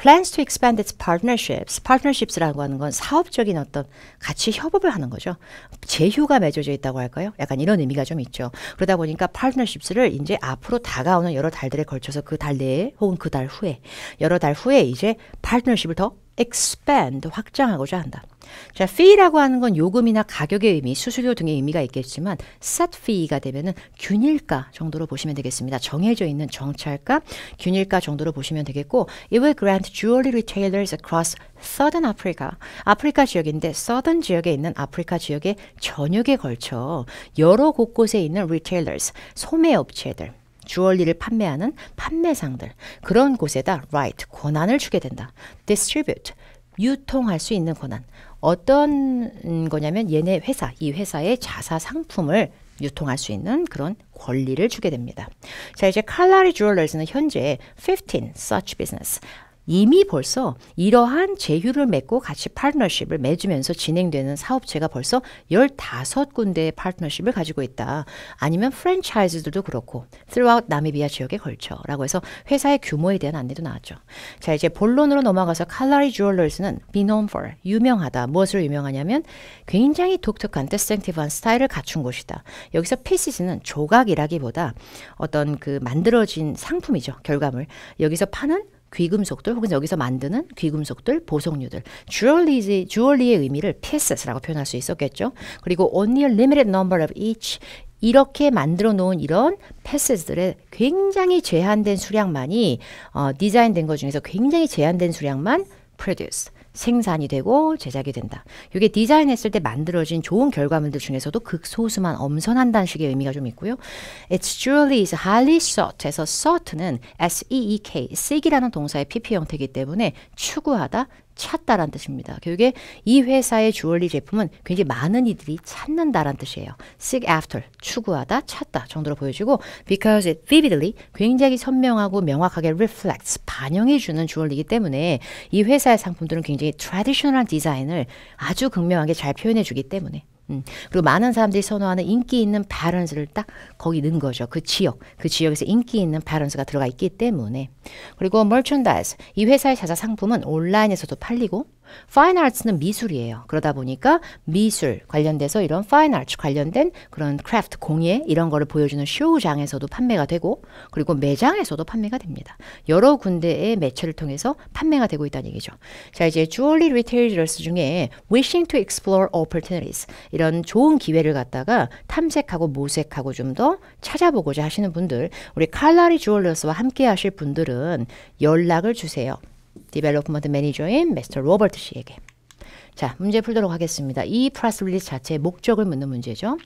plans to expand its partnerships. partnerships라고 하는 건 사업적인 어떤 같이 협업을 하는 거죠. 제휴가 맺어져 있다고 할까요? 약간 이런 의미가 좀 있죠. 그러다 보니까 partnerships를 이제 앞으로 다가오는 여러 달들에 걸쳐서 그 달 내에 혹은 그 달 후에 여러 달 후에 이제 partnership을 더 expand 확장하고자 한다. 자, fee라고 하는 건 요금이나 가격의 의미, 수수료 등의 의미가 있겠지만 set fee가 되면은 균일가 정도로 보시면 되겠습니다. 정해져 있는 정찰가, 균일가 정도로 보시면 되겠고 it will grant jewelry retailers across Southern Africa, 아프리카 지역인데 Southern 지역에 있는 아프리카 지역의 전역에 걸쳐 여러 곳곳에 있는 retailers, 소매업체들 주얼리를 판매하는 판매상들 그런 곳에다 right 권한을 주게 된다. distribute 유통할 수 있는 권한 어떤 음, 거냐면 얘네 회사 이 회사의 자사 상품을 유통할 수 있는 그런 권리를 주게 됩니다. 자 이제 칼라리 주얼러즈는 현재 15 such business 이미 벌써 이러한 제휴를 맺고 같이 파트너십을 맺으면서 진행되는 사업체가 벌써 15군데의 파트너십을 가지고 있다. 아니면 프랜차이즈들도 그렇고 throughout 나미비아 지역에 걸쳐라고 해서 회사의 규모에 대한 안내도 나왔죠. 자 이제 본론으로 넘어가서 칼라리 주얼러스는 be known for 유명하다. 무엇을 유명하냐면 굉장히 독특한 디스팅티브한 스타일을 갖춘 곳이다. 여기서 피시즈는 조각이라기보다 어떤 그 만들어진 상품이죠. 결과물. 여기서 파는 귀금속들 혹은 여기서 만드는 귀금속들, 보석류들, 주얼리, 주얼리의 의미를 pieces라고 표현할 수 있었겠죠. 그리고 only a limited number of each 이렇게 만들어 놓은 이런 패스들의 굉장히 제한된 수량만이 어, 디자인된 것 중에서 굉장히 제한된 수량만 produce. 생산이 되고 제작이 된다. 이게 디자인했을 때 만들어진 좋은 결과물들 중에서도 극소수만 엄선한다는 식의 의미가 좀 있고요. It's s r e l y is highly sought 에서 sought는 S-E-E-K, seek이라는 동사의 PP 형태이기 때문에 추구하다, 찾다라는 뜻입니다. 결국에 이 회사의 주얼리 제품은 굉장히 많은 이들이 찾는다라 뜻이에요. seek after, 추구하다, 찾다 정도로 보여지고 because it vividly, 굉장히 선명하고 명확하게 reflects, 반영해주는 주얼리이기 때문에 이 회사의 상품들은 굉장히 t r a d i t i o n a l 디자인을 아주 극명하게 잘 표현해주기 때문에 음. 그리고 많은 사람들이 선호하는 인기 있는 발언스를 딱 거기 넣은 거죠. 그 지역, 그 지역에서 인기 있는 발언스가 들어가 있기 때문에. 그리고 멀춘다이즈, 이 회사의 자사 상품은 온라인에서도 팔리고 Fine Arts는 미술이에요. 그러다 보니까 미술 관련돼서 이런 Fine Arts 관련된 그런 크래프트 공예 이런 거를 보여주는 쇼장에서도 판매가 되고 그리고 매장에서도 판매가 됩니다. 여러 군데의 매체를 통해서 판매가 되고 있다는 얘기죠. 자 이제 주얼리 리테일러스 중에 wishing to explore opportunities 이런 좋은 기회를 갖다가 탐색하고 모색하고 좀 더 찾아보고자 하시는 분들 우리 칼라리 주얼러스와 함께 하실 분들은 연락을 주세요. 디벨롭프먼트 매니저인 메스터 로버트 씨에게 자 문제 풀도록 하겠습니다. 이플레스 릴리스 자체의 목적을 묻는 문제죠.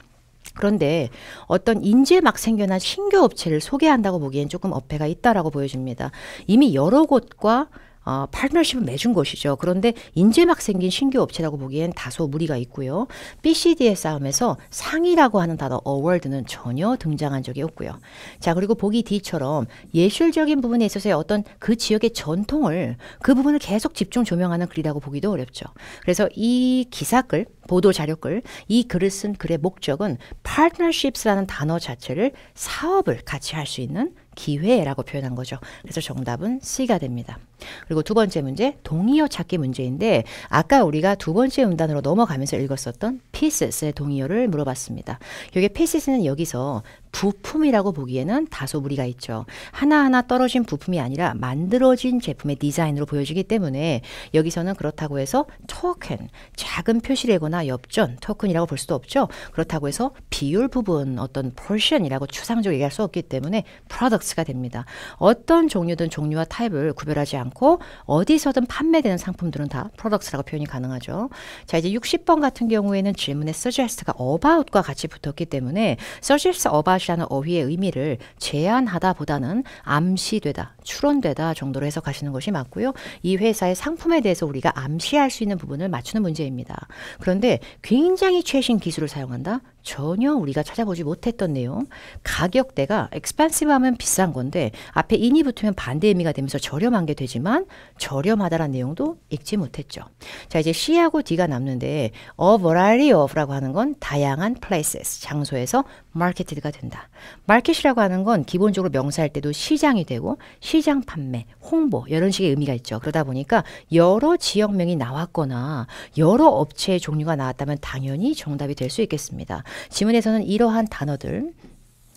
그런데 어떤 인재막 생겨난 신규 업체를 소개한다고 보기엔 조금 어폐가 있다라고 보여집니다. 이미 여러 곳과 어, 파트너십을 맺은 것이죠. 그런데 인재막 생긴 신규 업체라고 보기엔 다소 무리가 있고요. BCD의 싸움에서 상이라고 하는 단어 어월드는 전혀 등장한 적이 없고요. 자 그리고 보기 D처럼 예술적인 부분에 있어서의 어떤 그 지역의 전통을 그 부분을 계속 집중 조명하는 글이라고 보기도 어렵죠. 그래서 이 기사글 보도 자료글 이 글을 쓴 글의 목적은 파 a r t 스라는 단어 자체를 사업을 같이 할 수 있는 기회라고 표현한 거죠. 그래서 정답은 C가 됩니다. 그리고 두 번째 문제 동의어 찾기 문제인데 아까 우리가 두 번째 음단으로 넘어가면서 읽었었던 pieces의 동의어를 물어봤습니다. 여기 pieces는 여기서 부품이라고 보기에는 다소 무리가 있죠. 하나하나 떨어진 부품이 아니라 만들어진 제품의 디자인으로 보여지기 때문에 여기서는 그렇다고 해서 토큰, 작은 표시레거나 엽전, 토큰이라고 볼 수도 없죠. 그렇다고 해서 비율 부분, 어떤 portion이라고 추상적으로 얘기할 수 없기 때문에 products가 됩니다. 어떤 종류든 종류와 타입을 구별하지 않고 어디서든 판매되는 상품들은 다 products라고 표현이 가능하죠. 자, 이제 60번 같은 경우에는 질문에 suggest가 about과 같이 붙었기 때문에 suggest about 것이라는 어휘의 의미를 제한하다보다는 암시되다, 추론되다 정도로 해석하시는 것이 맞고요. 이 회사의 상품에 대해서 우리가 암시할 수 있는 부분을 맞추는 문제입니다. 그런데 굉장히 최신 기술을 사용한다. 전혀 우리가 찾아보지 못했던 내용 가격대가 엑스판시브하면 비싼 건데 앞에 인이 붙으면 반대 의미가 되면서 저렴한 게 되지만 저렴하다라는 내용도 읽지 못했죠. 자 이제 C하고 D가 남는데 a variety of라고 하는 건 다양한 places 장소에서 marketed가 된다. market이라고 하는 건 기본적으로 명사할 때도 시장이 되고 시장 판매, 홍보 이런 식의 의미가 있죠. 그러다 보니까 여러 지역명이 나왔거나 여러 업체의 종류가 나왔다면 당연히 정답이 될 수 있겠습니다. 지문에서는 이러한 단어들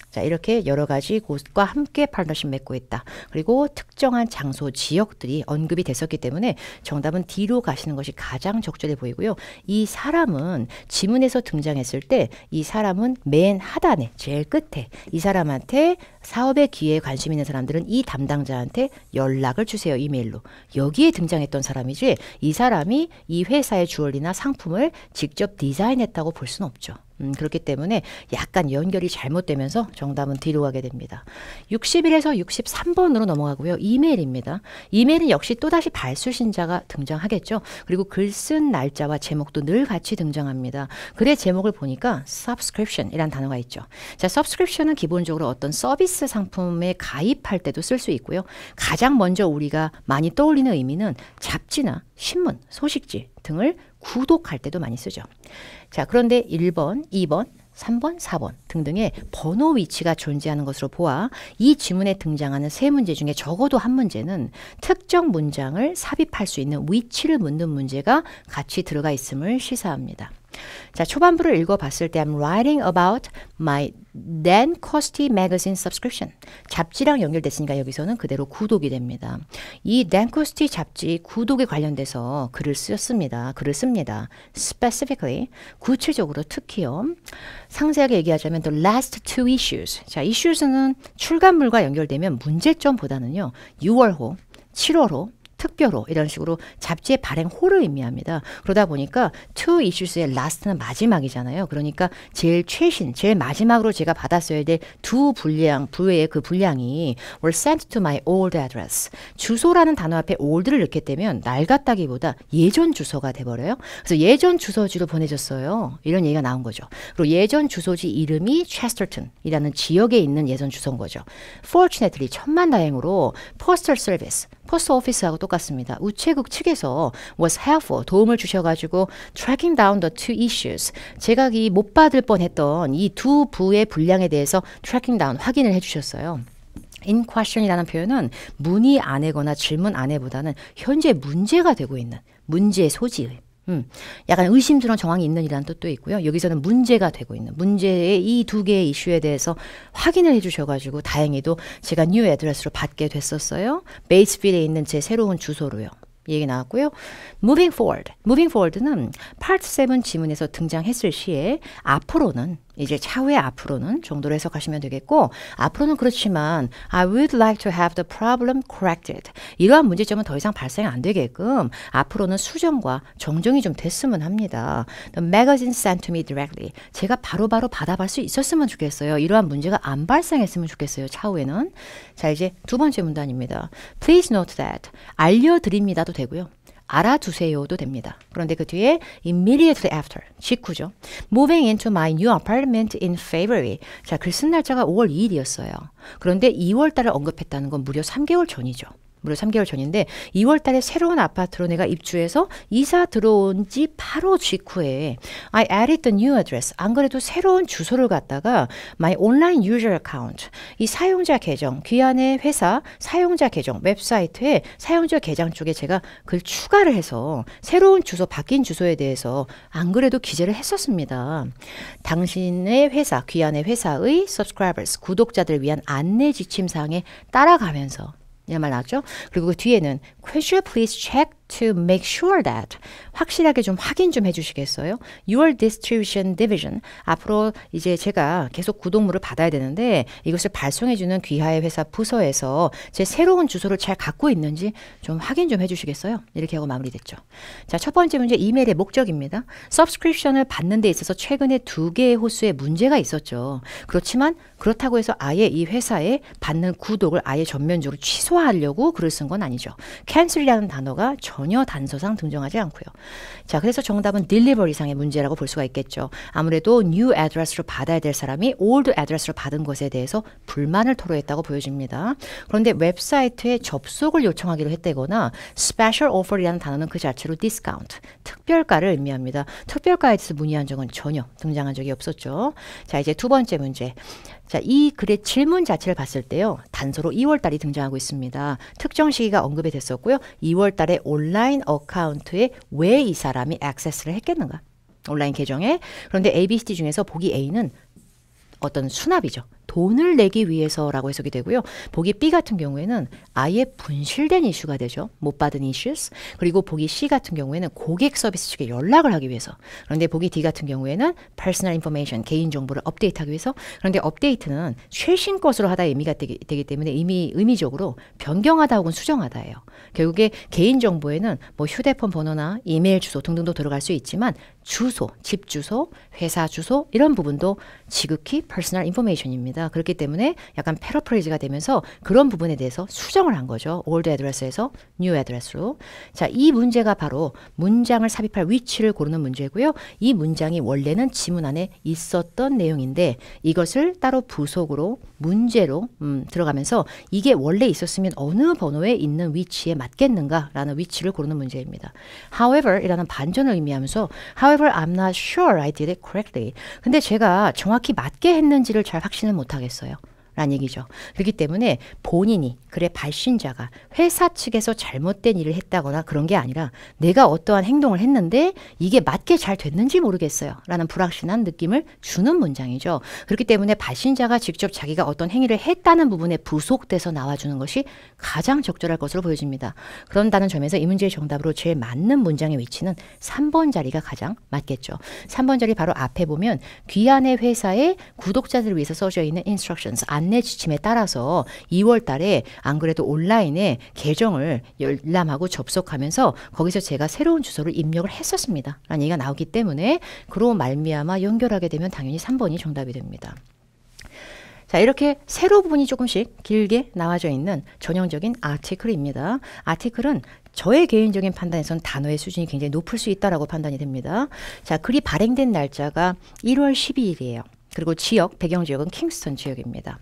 자, 이렇게 여러 가지 곳과 함께 파트너십 맺고 있다. 그리고 특정한 장소, 지역들이 언급이 됐었기 때문에 정답은 D로 가시는 것이 가장 적절해 보이고요. 이 사람은 지문에서 등장했을 때 이 사람은 맨 하단에, 제일 끝에 이 사람한테 사업의 기회에 관심 있는 사람들은 이 담당자한테 연락을 주세요. 이메일로. 여기에 등장했던 사람이지 이 사람이 이 회사의 주얼리나 상품을 직접 디자인했다고 볼 수는 없죠. 음, 그렇기 때문에 약간 연결이 잘못되면서 정답은 뒤로 가게 됩니다. 61에서 63번으로 넘어가고요. 이메일입니다. 이메일은 역시 또다시 발수신자가 등장하겠죠. 그리고 글 쓴 날짜와 제목도 늘 같이 등장합니다. 글의 제목을 보니까 subscription이란 단어가 있죠. 자, subscription은 기본적으로 어떤 서비스 상품에 가입할 때도 쓸 수 있고요. 가장 먼저 우리가 많이 떠올리는 의미는 잡지나 신문, 소식지 등을 구독할 때도 많이 쓰죠. 자, 그런데 1번, 2번, 3번, 4번 등등의 번호 위치가 존재하는 것으로 보아 이 지문에 등장하는 세 문제 중에 적어도 한 문제는 특정 문장을 삽입할 수 있는 위치를 묻는 문제가 같이 들어가 있음을 시사합니다. 자, 초반부를 읽어봤을 때 I'm writing about my then costly magazine subscription. 잡지랑 연결됐으니까 여기서는 그대로 구독이 됩니다. 이 then costly 잡지 구독에 관련돼서 글을 쓰였습니다. 글을 씁니다. specifically 구체적으로 특히요. 상세하게 얘기하자면 the last two issues. 자, issues는 출간물과 연결되면 문제점보다는요. 6월호, 7월호 특별호 이런 식으로 잡지의 발행호를 의미합니다. 그러다 보니까 to issues의 last는 마지막이잖아요. 그러니까 제일 최신, 제일 마지막으로 제가 받았어야 될 두 분량, 부의 그 분량이 were sent to my old address. 주소라는 단어 앞에 old를 넣게 되면 낡았다기보다 예전 주소가 돼버려요. 그래서 예전 주소지로 보내졌어요 이런 얘기가 나온 거죠. 그리고 예전 주소지 이름이 Chesterton이라는 지역에 있는 예전 주소인 거죠. Fortunately, 천만다행으로 Postal Service, 포스트 오피스하고 똑같습니다. 우체국 측에서 was helpful 도움을 주셔가지고 tracking down the two issues 제가 이못 받을 뻔했던 이 두 부의 분량에 대해서 tracking down 확인을 해주셨어요. in question이라는 표현은 문의 안해거나 질문 안해보다는 현재 문제가 되고 있는 문제의 소지의 음, 약간 의심스러운 정황이 있는 이라는 뜻도 있고요. 여기서는 문제가 되고 있는 문제의 이 두 개의 이슈에 대해서 확인을 해주셔가지고 다행히도 제가 뉴 애드레스로 받게 됐었어요. 메이츠빌에 있는 제 새로운 주소로요. 얘기 나왔고요. Moving forward. Moving forward는 Part 7 지문에서 등장했을 시에 앞으로는 이제 차후에 앞으로는 정도로 해석하시면 되겠고 앞으로는 그렇지만 I would like to have the problem corrected. 이러한 문제점은 더 이상 발생 안 되게끔 앞으로는 수정과 정정이 좀 됐으면 합니다. The magazine sent to me directly. 제가 바로바로 바로 받아볼 수 있었으면 좋겠어요. 이러한 문제가 안 발생했으면 좋겠어요. 차후에는. 자 이제 두 번째 문단입니다. Please note that 알려드립니다도 되고요. 알아두세요도 됩니다. 그런데 그 뒤에 immediately after 직후죠. Moving into my new apartment in February. 자, 글쓴 날짜가 5월 2일이었어요. 그런데 2월 달을 언급했다는 건 무려 3개월 전이죠. 무려 3개월 전인데 2월 달에 새로운 아파트로 내가 입주해서 이사 들어온 지 바로 직후에 I added the new address. 안 그래도 새로운 주소를 갖다가 my online user account. 이 사용자 계정, 귀한의 회사 사용자 계정 웹사이트에 사용자 계정 쪽에 제가 그걸 추가를 해서 새로운 주소, 바뀐 주소에 대해서 안 그래도 기재를 했었습니다. 당신의 회사, 귀한의 회사의 subscribers, 구독자들 위한 안내 지침사항에 따라가면서 이란 말 나왔죠? 그리고 그 뒤에는 Could you please check to make sure that 확실하게 좀 확인 좀 해주시겠어요? Your distribution division 앞으로 이제 제가 계속 구독물을 받아야 되는데 이것을 발송해주는 귀하의 회사 부서에서 제 새로운 주소를 잘 갖고 있는지 좀 확인 좀 해주시겠어요? 이렇게 하고 마무리됐죠. 자 첫 번째 문제 이메일의 목적입니다. s s u b c r i p t i o n 을 받는 데 있어서 최근에 두 개의 호수에 문제가 있었죠. 그렇지만 그렇다고 해서 아예 이 회사에 받는 구독을 아예 전면적으로 취소하려고 글을 쓴 건 아니죠. cancel이라는 단어가 처 전혀 단서상 등정하지 않고요. 자, 그래서 정답은 딜리버리상의 문제라고 볼 수가 있겠죠. 아무래도 new address로 받아야 될 사람이 old address로 받은 것에 대해서 불만을 토로했다고 보여집니다. 그런데 웹사이트에 접속을 요청하기로 했대거나 special offer이라는 단어는 그 자체로 discount, 특별가를 의미합니다. 특별가에 대해서 문의한 적은 전혀 등장한 적이 없었죠. 자, 이제 두 번째 문제. 자, 이 글의 질문 자체를 봤을 때요. 단서로 2월 달이 등장하고 있습니다. 특정 시기가 언급이 됐었고요. 2월 달에 온라인 어카운트에 왜 이 사람이 액세스를 했겠는가? 온라인 계정에. 그런데 ABCD 중에서 보기 A는 어떤 수납이죠. 돈을 내기 위해서라고 해석이 되고요. 보기 B 같은 경우에는 아예 분실된 이슈가 되죠. 못 받은 이슈스. 그리고 보기 C 같은 경우에는 고객 서비스 측에 연락을 하기 위해서. 그런데 보기 D 같은 경우에는 personal information, 개인 정보를 업데이트하기 위해서. 그런데 업데이트는 최신 것으로 하다 의미가 되기, 되기 때문에 의미 의미적으로 변경하다 혹은 수정하다예요. 결국에 개인 정보에는 뭐 휴대폰 번호나 이메일 주소 등등도 들어갈 수 있지만 주소, 집 주소, 회사 주소 이런 부분도 지극히 personal information입니다. 있습니다. 그렇기 때문에 약간 패러프레이즈가 되면서 그런 부분에 대해서 수정을 한 거죠. 올드 애드레스에서 뉴 애드레스로. 자, 이 문제가 바로 문장을 삽입할 위치를 고르는 문제고요. 이 문장이 원래는 지문 안에 있었던 내용인데 이것을 따로 부속으로 문제로 음, 들어가면서 이게 원래 있었으면 어느 번호에 있는 위치에 맞겠는가라는 위치를 고르는 문제입니다. However 이라는 반전을 의미하면서 However I'm not sure I did it correctly. 근데 제가 정확히 맞게 했는지를 잘 확신을 못 못하겠어요. 라는 얘기죠. 그렇기 때문에 본인이 그래 발신자가 회사 측에서 잘못된 일을 했다거나 그런 게 아니라 내가 어떠한 행동을 했는데 이게 맞게 잘 됐는지 모르겠어요. 라는 불확실한 느낌을 주는 문장이죠. 그렇기 때문에 발신자가 직접 자기가 어떤 행위를 했다는 부분에 부속돼서 나와주는 것이 가장 적절할 것으로 보여집니다. 그런다는 점에서 이 문제의 정답으로 제일 맞는 문장의 위치는 3번 자리가 가장 맞겠죠. 3번 자리 바로 앞에 보면 귀한의 회사에 구독자들을 위해서 써져 있는 instructions, 안 안내 지침에 따라서 2월 달에 안 그래도 온라인에 계정을 열람하고 접속하면서 거기서 제가 새로운 주소를 입력을 했었습니다. 라는 얘기가 나오기 때문에 그로 말미암아 연결하게 되면 당연히 3번이 정답이 됩니다. 자, 이렇게 세로 부분이 조금씩 길게 나와져 있는 전형적인 아티클입니다. 아티클은 저의 개인적인 판단에선 단어의 수준이 굉장히 높을 수있다라 판단이 됩니다. 자, 글이 발행된 날짜가 1월 12일이에요. 그리고 지역, 배경 지역은 킹스턴 지역입니다.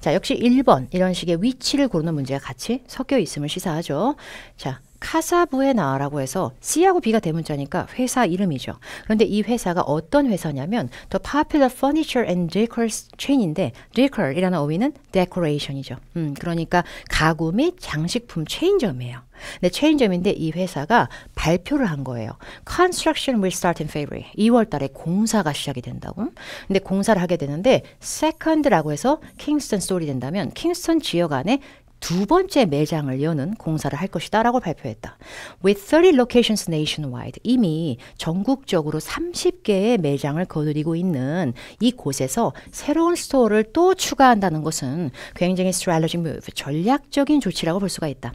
자, 역시 1번 이런 식의 위치를 고르는 문제가 같이 섞여 있음을 시사하죠. 자, 카사부에나라고 해서 C하고 B가 대문자니까 회사 이름이죠. 그런데 이 회사가 어떤 회사냐면 The Popular Furniture and Decor Chain인데 Decor이라는 어휘는 Decoration이죠. 음, 그러니까 가구 및 장식품 체인점이에요. 근데 체인점인데 이 회사가 발표를 한 거예요. Construction will start in February. 2월 달에 공사가 시작이 된다고. 근데 공사를 하게 되는데 second라고 해서 킹스턴 스토리 된다면 킹스턴 지역 안에 두 번째 매장을 여는 공사를 할 것이다라고 발표했다. With 30 locations nationwide 이미 전국적으로 30개의 매장을 거느리고 있는 이곳에서 새로운 스토어를 또 추가한다는 것은 굉장히 strategic move 전략적인 조치라고 볼 수가 있다.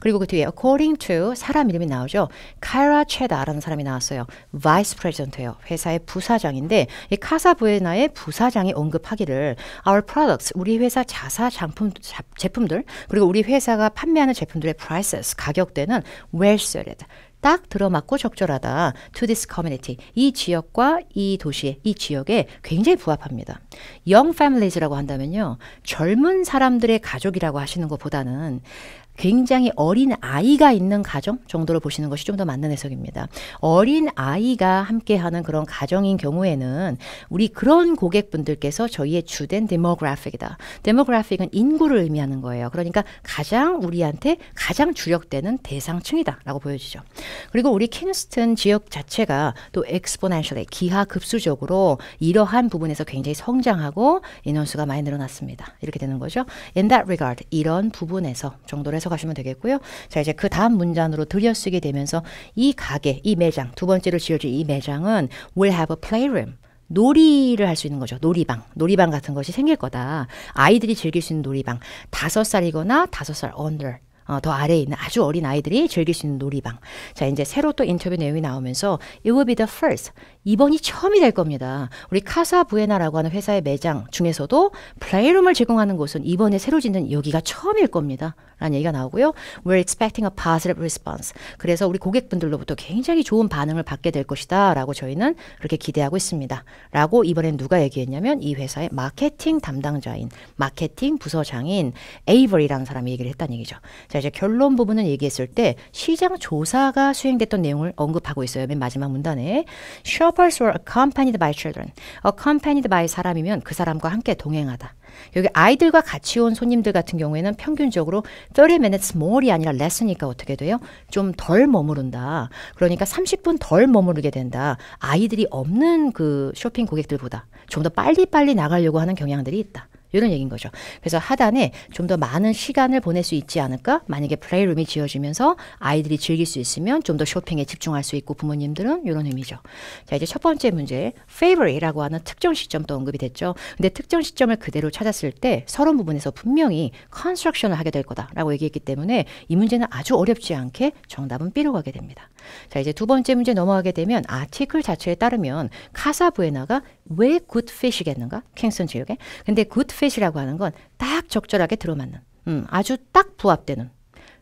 그리고 그 뒤에 according to 사람 이름이 나오죠. 카이라 체다라는 사람이 나왔어요. v 이스프레젠 e s i 예요 회사의 부사장인데 이 카사부에나의 부사장이 언급하기를 our products 우리 회사 자사 장품 자, 제품들 그리고 우리 회사가 판매하는 제품들의 prices 가격대는 well suited 딱 들어맞고 적절하다. To this community. 이 지역과 이 도시에, 이 지역에 굉장히 부합합니다. Young families라고 한다면요. 젊은 사람들의 가족이라고 하시는 것보다는 굉장히 어린 아이가 있는 가정 정도로 보시는 것이 좀 더 맞는 해석입니다. 어린 아이가 함께하는 그런 가정인 경우에는 우리 그런 고객분들께서 저희의 주된 데모그래픽이다. 데모그래픽은 인구를 의미하는 거예요. 그러니까 가장 우리한테 가장 주력되는 대상층이다라고 보여지죠. 그리고 우리 킨스턴 지역 자체가 또 엑스포넨셜의 기하급수적으로 이러한 부분에서 굉장히 성장하고 인원수가 많이 늘어났습니다. 이렇게 되는 거죠. In that regard, 이런 부분에서 정도로 해서 가시면 되겠고요. 자 이제 그 다음 문장으로 들여쓰게 되면서 이 가게, 이 매장, 두 번째로 지어질 이 매장은 will have a playroom. 놀이를 할 수 있는 거죠. 놀이방. 놀이방 같은 것이 생길 거다. 아이들이 즐길 수 있는 놀이방. 다섯 살이거나 다섯 살 under. 어, 더 아래에 있는 아주 어린 아이들이 즐길 수 있는 놀이방. 자, 이제 새로 또 인터뷰 내용이 나오면서 It will be the first. 이번이 처음이 될 겁니다. 우리 카사부에나라고 하는 회사의 매장 중에서도 플레이룸을 제공하는 곳은 이번에 새로 짓는 여기가 처음일 겁니다. 라는 얘기가 나오고요. We're expecting a positive response. 그래서 우리 고객분들로부터 굉장히 좋은 반응을 받게 될 것이다. 라고 저희는 그렇게 기대하고 있습니다. 라고 이번엔 누가 얘기했냐면 이 회사의 마케팅 담당자인 마케팅 부서장인 에이버리라는 사람이 얘기를 했다는 얘기죠. 자, 이제 결론 부분은 얘기했을 때 시장 조사가 수행됐던 내용을 언급하고 있어요. 맨 마지막 문단에. couples were accompanied by children. accompanied by 사람이면 그 사람과 함께 동행하다. 여기 아이들과 같이 온 손님들 같은 경우에는 평균적으로 30 minutes more이 아니라 less니까 어떻게 돼요? 좀 덜 머무른다. 그러니까 30분 덜 머무르게 된다. 아이들이 없는 그 쇼핑 고객들보다 좀 더 빨리빨리 나가려고 하는 경향들이 있다. 이런 얘기인 거죠. 그래서 하단에 좀 더 많은 시간을 보낼 수 있지 않을까? 만약에 플레이룸이 지어지면서 아이들이 즐길 수 있으면 좀 더 쇼핑에 집중할 수 있고 부모님들은 이런 의미죠. 자 이제 첫 번째 문제 favorite라고 하는 특정 시점도 언급이 됐죠. 근데 특정 시점을 그대로 찾았을 때 서론 부분에서 분명히 construction을 하게 될 거다라고 얘기했기 때문에 이 문제는 아주 어렵지 않게 정답은 B로 가게 됩니다. 자 이제 두 번째 문제 넘어가게 되면 아티클 자체에 따르면 카사부에나가 왜 굿핏이겠는가? 킹슨 지역에. 근데 굿핏이라고 하는 건 딱 적절하게 들어맞는, 음, 아주 딱 부합되는,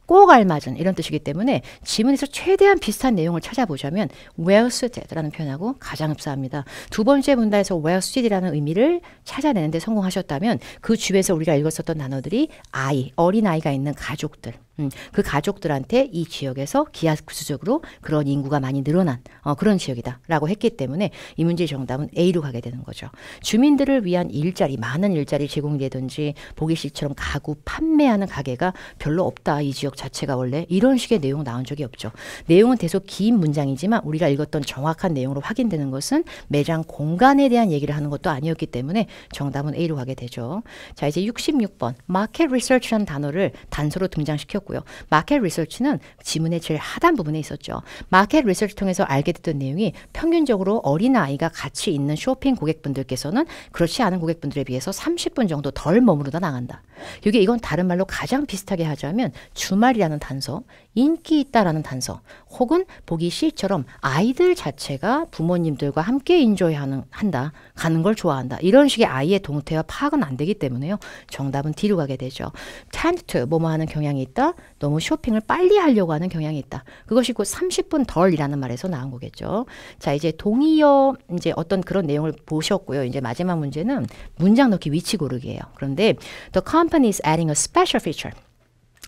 꼭 알맞은 이런 뜻이기 때문에 지문에서 최대한 비슷한 내용을 찾아보자면 well suited라는 표현하고 가장 흡사합니다. 두 번째 문단에서 well suited라는 의미를 찾아내는데 성공하셨다면 그 주변에서 우리가 읽었었던 단어들이 아이, 어린아이가 있는 가족들, 음, 그 가족들한테 이 지역에서 기하급수적으로 그런 인구가 많이 늘어난 어, 그런 지역이다라고 했기 때문에 이 문제의 정답은 A로 가게 되는 거죠. 주민들을 위한 일자리 많은 일자리 제공되든지 보기씨처럼 가구 판매하는 가게가 별로 없다 이 지역 자체가 원래 이런 식의 내용 나온 적이 없죠. 내용은 대소 긴 문장이지만 우리가 읽었던 정확한 내용으로 확인되는 것은 매장 공간에 대한 얘기를 하는 것도 아니었기 때문에 정답은 A로 가게 되죠. 자 이제 66번 마켓 리서치라는 단어를 단서로 등장시켰고 있었고요. 마켓 리서치는 지문의 제일 하단 부분에 있었죠. 마켓 리서치 통해서 알게 됐던 내용이 평균적으로 어린아이가 같이 있는 쇼핑 고객분들께서는 그렇지 않은 고객분들에 비해서 30분 정도 덜 머무르다 나간다. 이게 이건 다른 말로 가장 비슷하게 하자면 주말이라는 단서 인기 있다라는 단서 혹은 보기 씨처럼 아이들 자체가 부모님들과 함께 인조해 하는, 한다 가는 걸 좋아한다 이런 식의 아이의 동태와 파악은 안 되기 때문에요 정답은 뒤로 가게 되죠 텐트 뭐뭐 하는 경향이 있다 너무 쇼핑을 빨리 하려고 하는 경향이 있다 그것이 곧 30분 덜이라는 말에서 나온 거겠죠 자 이제 동의어 이제 어떤 그런 내용을 보셨고요 이제 마지막 문제는 문장 넣기 위치 고르기예요 그런데 the company is adding a special feature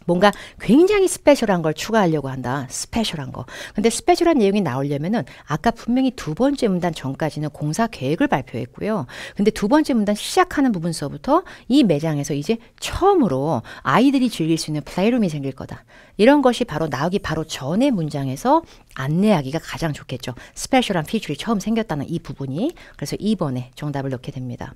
뭔가 굉장히 스페셜한 걸 추가하려고 한다. 스페셜한 거. 근데 스페셜한 내용이 나오려면은 아까 분명히 두 번째 문단 전까지는 공사 계획을 발표했고요. 근데 두 번째 문단 시작하는 부분서부터 이 매장에서 이제 처음으로 아이들이 즐길 수 있는 플레이룸이 생길 거다. 이런 것이 바로 나오기 바로 전의 문장에서 안내하기가 가장 좋겠죠. 스페셜한 피처이 처음 생겼다는 이 부분이 그래서 2번에 정답을 넣게 됩니다.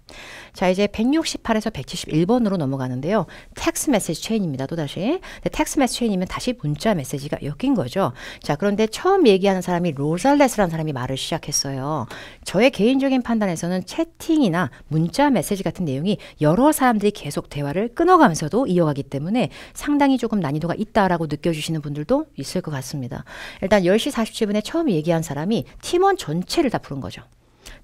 자 이제 168에서 171번으로 넘어가는데요. 텍스 메시지 체인입니다. 또다시 텍스 메시지 체인이면 다시 문자 메시지가 엮인 거죠. 자 그런데 처음 얘기하는 사람이 로잘레스라는 사람이 말을 시작했어요. 저의 개인적인 판단에서는 채팅이나 문자 메시지 같은 내용이 여러 사람들이 계속 대화를 끊어가면서도 이어가기 때문에 상당히 조금 난이도가 있다라고 느껴주시는 분들도 있을 것 같습니다. 일단 10시 10시 47분에 처음 얘기한 사람이 팀원 전체를 다 부른 거죠.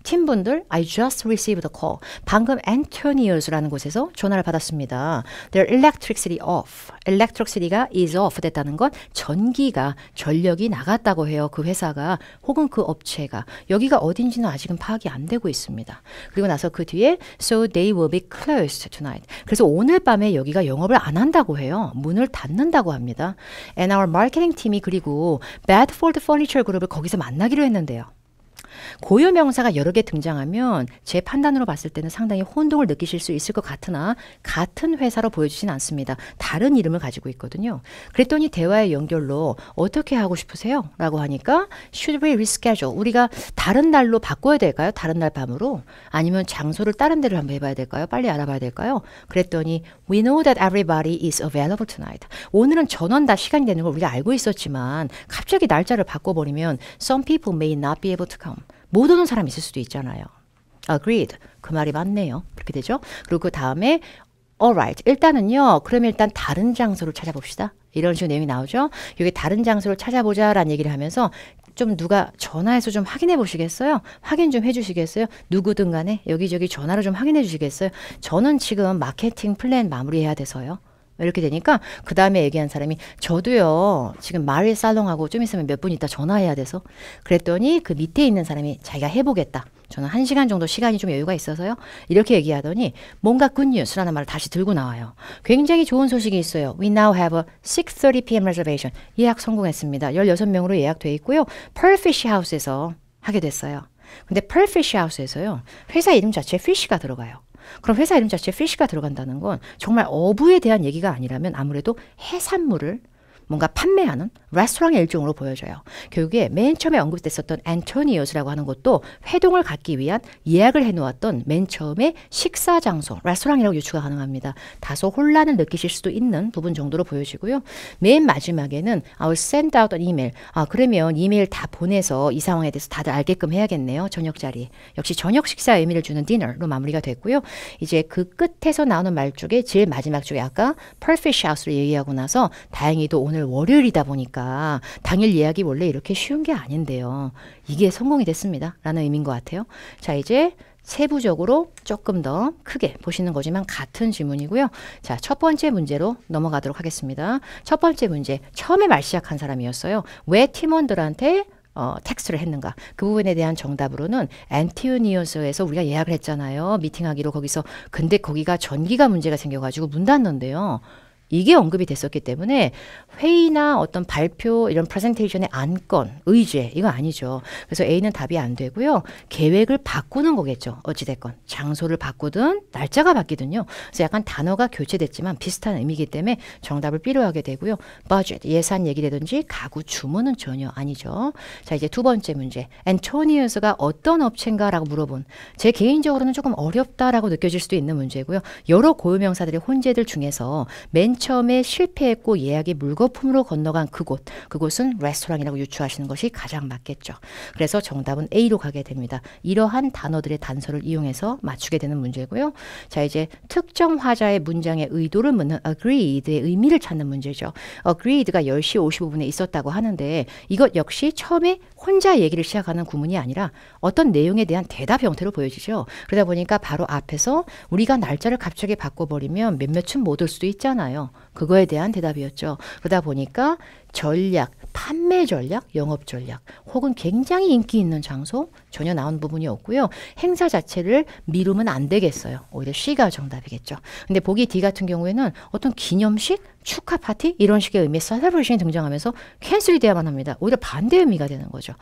팀분들, I just received a call. 방금 Antonio's라는 곳에서 전화를 받았습니다. Their electricity off. electricity가 is off 됐다는 건 전기가, 전력이 나갔다고 해요. 그 회사가 혹은 그 업체가. 여기가 어딘지는 아직은 파악이 안 되고 있습니다. 그리고 나서 그 뒤에 so they will be closed tonight. 그래서 오늘 밤에 여기가 영업을 안 한다고 해요. 문을 닫는다고 합니다. And our marketing 팀이 그리고 Bedford Furniture 그룹을 거기서 만나기로 했는데요. 고유 명사가 여러 개 등장하면 제 판단으로 봤을 때는 상당히 혼동을 느끼실 수 있을 것 같으나 같은 회사로 보여주진 않습니다. 다른 이름을 가지고 있거든요. 그랬더니 대화의 연결로 어떻게 하고 싶으세요? 라고 하니까 should we reschedule? 우리가 다른 날로 바꿔야 될까요? 다른 날 밤으로? 아니면 장소를 다른 데로 한번 해봐야 될까요? 빨리 알아봐야 될까요? 그랬더니 we know that everybody is available tonight. 오늘은 전원 다 시간이 되는 걸 우리가 알고 있었지만 갑자기 날짜를 바꿔버리면 some people may not be able to come. 못 오는 사람이 있을 수도 있잖아요. Agreed. 그 말이 맞네요. 그렇게 되죠. 그리고 그 다음에 alright. 일단은요. 그러면 일단 다른 장소를 찾아봅시다. 이런 식으로 내용이 나오죠. 여기 다른 장소를 찾아보자라는 얘기를 하면서 좀 누가 전화해서 좀 확인해 보시겠어요? 확인 좀 해주시겠어요? 누구든 간에 여기저기 전화로 좀 확인해 주시겠어요? 저는 지금 마케팅 플랜 마무리해야 돼서요. 이렇게 되니까 그 다음에 얘기한 사람이 저도요 지금 말을 살롱하고 좀 있으면 몇 분 있다 전화해야 돼서 그랬더니 그 밑에 있는 사람이 자기가 해보겠다. 저는 한 시간 정도 시간이 좀 여유가 있어서요. 이렇게 얘기하더니 뭔가 굿뉴스라는 말을 다시 들고 나와요. 굉장히 좋은 소식이 있어요. We now have a 6.30 p.m. reservation. 예약 성공했습니다. 16명으로 예약돼 있고요. Perfish House에서 하게 됐어요. 근데 Perfish House에서요. 회사 이름 자체에 Fish가 들어가요. 그럼 회사 이름 자체에 피쉬가 들어간다는 건 정말 어부에 대한 얘기가 아니라면 아무래도 해산물을 뭔가 판매하는 레스토랑의 일종으로 보여져요. 결국에 맨 처음에 언급됐었던 안토니오스라고 하는 것도 회동을 갖기 위한 예약을 해놓았던 맨 처음에 식사 장소, 레스토랑이라고 유추가 가능합니다. 다소 혼란을 느끼실 수도 있는 부분 정도로 보여지고요. 맨 마지막에는 I'll send out an email. 아, 그러면 이메일 다 보내서 이 상황에 대해서 다들 알게끔 해야겠네요. 저녁 자리. 역시 저녁 식사 의미를 주는 dinner로 마무리가 됐고요. 이제 그 끝에서 나오는 말쪽에 제일 마지막 쪽에 아까 perfect shouts를 얘기하고 나서 다행히도 오늘 오늘 월요일이다 보니까 당일 예약이 원래 이렇게 쉬운 게 아닌데요. 이게 성공이 됐습니다. 라는 의미인 것 같아요. 자, 이제 세부적으로 조금 더 크게 보시는 거지만 같은 질문이고요. 자, 첫 번째 문제로 넘어가도록 하겠습니다. 첫 번째 문제. 처음에 말 시작한 사람이었어요. 왜 팀원들한테 어, 텍스트를 했는가 그 부분에 대한 정답으로는 앤티오니어스에서 우리가 예약을 했잖아요 미팅하기로 거기서 근데 거기가 전기가 문제가 생겨가지고 문 닫는데요 이게 언급이 됐었기 때문에 회의나 어떤 발표 이런 프레젠테이션의 안건, 의제 이거 아니죠. 그래서 A는 답이 안 되고요. 계획을 바꾸는 거겠죠. 어찌됐건 장소를 바꾸든 날짜가 바뀌든요. 그래서 약간 단어가 교체됐지만 비슷한 의미이기 때문에 정답을 필요 하게 되고요. budget 예산 얘기되든지 가구 주문은 전혀 아니죠. 자 이제 두 번째 문제. 앤토니우스가 어떤 업체인가라고 물어본 제 개인적으로는 조금 어렵다라고 느껴질 수도 있는 문제고요. 여러 고유명사들의 혼재들 중에서 맨 처음에 실패했고 예약이 물거품으로 건너간 그곳, 그곳은 레스토랑이라고 유추하시는 것이 가장 맞겠죠. 그래서 정답은 A로 가게 됩니다. 이러한 단어들의 단서를 이용해서 맞추게 되는 문제고요. 자, 이제 특정 화자의 문장의 의도를 묻는 agreed의 의미를 찾는 문제죠. agreed가 10시 55분에 있었다고 하는데 이것 역시 처음에 혼자 얘기를 시작하는 구문이 아니라 어떤 내용에 대한 대답 형태로 보여지죠. 그러다 보니까 바로 앞에서 우리가 날짜를 갑자기 바꿔버리면 몇몇은 못 올 수도 있잖아요. 그거에 대한 대답이었죠. 그러다 보니까 전략, 판매 전략, 영업 전략, 혹은 굉장히 인기 있는 장소 전혀 나온 부분이 없고요. 행사 자체를 미루면 안 되겠어요. 오히려 C가 정답이겠죠. 근데 보기 D 같은 경우에는 어떤 기념식 축하 파티 이런 식의 의미에서 셀레브레이션이 등장하면서 캔슬이 돼야만 합니다. 오히려 반대 의미가 되는 거죠.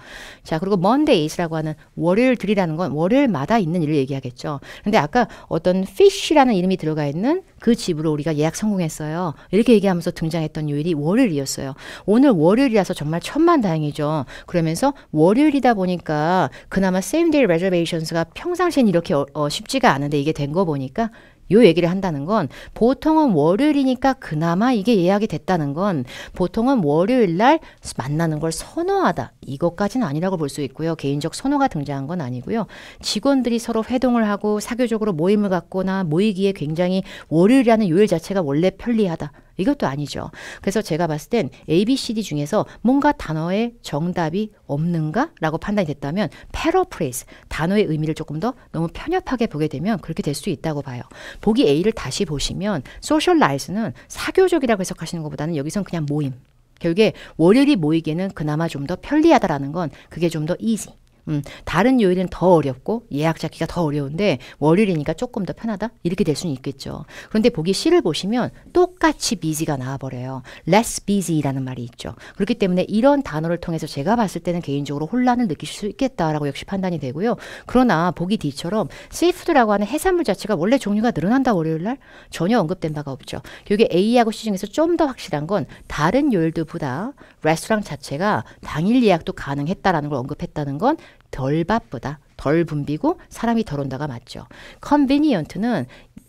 자 그리고 먼데이스라고 하는 월요일들이라는 건 월요일마다 있는 일을 얘기하겠죠. 근데 아까 어떤 피쉬라는 이름이 들어가 있는 그 집으로 우리가 예약 성공했어요. 이렇게 얘기하면서 등장했던 요일이 월요일이었어요. 오늘 월요일이라서 정말 천만다행이죠. 그러면서 월요일이다 보니까 그나마 same day reservations가 평상시엔 이렇게 어, 어, 쉽지가 않은데 이게 된 거 보니까 요 얘기를 한다는 건 보통은 월요일이니까 그나마 이게 예약이 됐다는 건 보통은 월요일 날 만나는 걸 선호하다. 이것까지는 아니라고 볼 수 있고요. 개인적 선호가 등장한 건 아니고요. 직원들이 서로 회동을 하고 사교적으로 모임을 갖거나 모이기에 굉장히 월요일이라는 요일 자체가 원래 편리하다. 이것도 아니죠. 그래서 제가 봤을 땐 A, B, C, D 중에서 뭔가 단어에 정답이 없는가? 라고 판단이 됐다면 패러프레이스, 단어의 의미를 조금 더 너무 편협하게 보게 되면 그렇게 될 수 있다고 봐요. 보기 A를 다시 보시면 소셜라이즈는 사교적이라고 해석하시는 것보다는 여기선 그냥 모임, 결국에 월요일이 모이기에는 그나마 좀 더 편리하다라는 건 그게 좀 더 이지. 음, 다른 요일은 더 어렵고 예약 잡기가 더 어려운데 월요일이니까 조금 더 편하다? 이렇게 될 수는 있겠죠. 그런데 보기 C를 보시면 똑같이 busy가 나와버려요. less busy라는 말이 있죠. 그렇기 때문에 이런 단어를 통해서 제가 봤을 때는 개인적으로 혼란을 느낄수 있겠다라고 역시 판단이 되고요. 그러나 보기 D처럼 s e a f o 라고 하는 해산물 자체가 원래 종류가 늘어난다 월요일날 전혀 언급된 바가 없죠. 이게 A하고 C 중에서 좀 더 확실한 건 다른 요일들보다 레스토랑 자체가 당일 예약도 가능했다라는 걸 언급했다는 건덜 바쁘다. 덜 붐비고 사람이 덜 온다가 맞죠. 컨비니언트는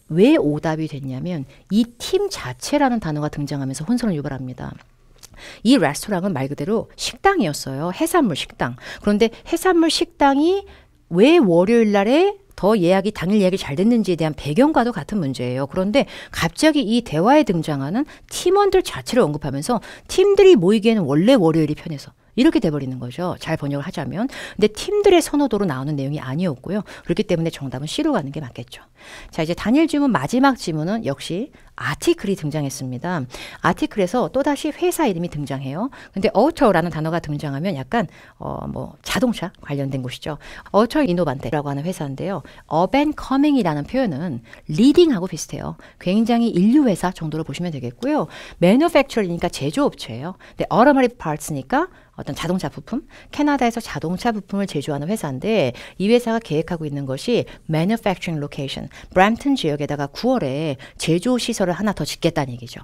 왜 오답이 됐냐면 이 팀 자체라는 단어가 등장하면서 혼선을 유발합니다. 이 레스토랑은 말 그대로 식당이었어요. 해산물 식당. 그런데 해산물 식당이 왜 월요일 날에 더 예약이 당일 예약이 잘 됐는지에 대한 배경과도 같은 문제예요. 그런데 갑자기 이 대화에 등장하는 팀원들 자체를 언급하면서 팀들이 모이기에는 원래 월요일이 편해서 이렇게 돼버리는 거죠. 잘 번역을 하자면. 근데 팀들의 선호도로 나오는 내용이 아니었고요. 그렇기 때문에 정답은 C로 가는 게 맞겠죠. 자, 이제 단일 지문 마지막 지문은 역시 아티클이 등장했습니다. 아티클에서 또다시 회사 이름이 등장해요. 근데 어처라는 단어가 등장하면 약간 어뭐 자동차 관련된 곳이죠. 어처 이노반테라고 하는 회사인데요. 어벤 커밍이라는 표현은 리딩하고 비슷해요. 굉장히 인류 회사 정도로 보시면 되겠고요. 매뉴팩처리니까 제조업체예요. 근데 어러머리 파츠니까 어떤 자동차 부품, 캐나다에서 자동차 부품을 제조하는 회사인데 이 회사가 계획하고 있는 것이 manufacturing location, 브램튼 지역에다가 9월에 제조 시설을 하나 더 짓겠다는 얘기죠.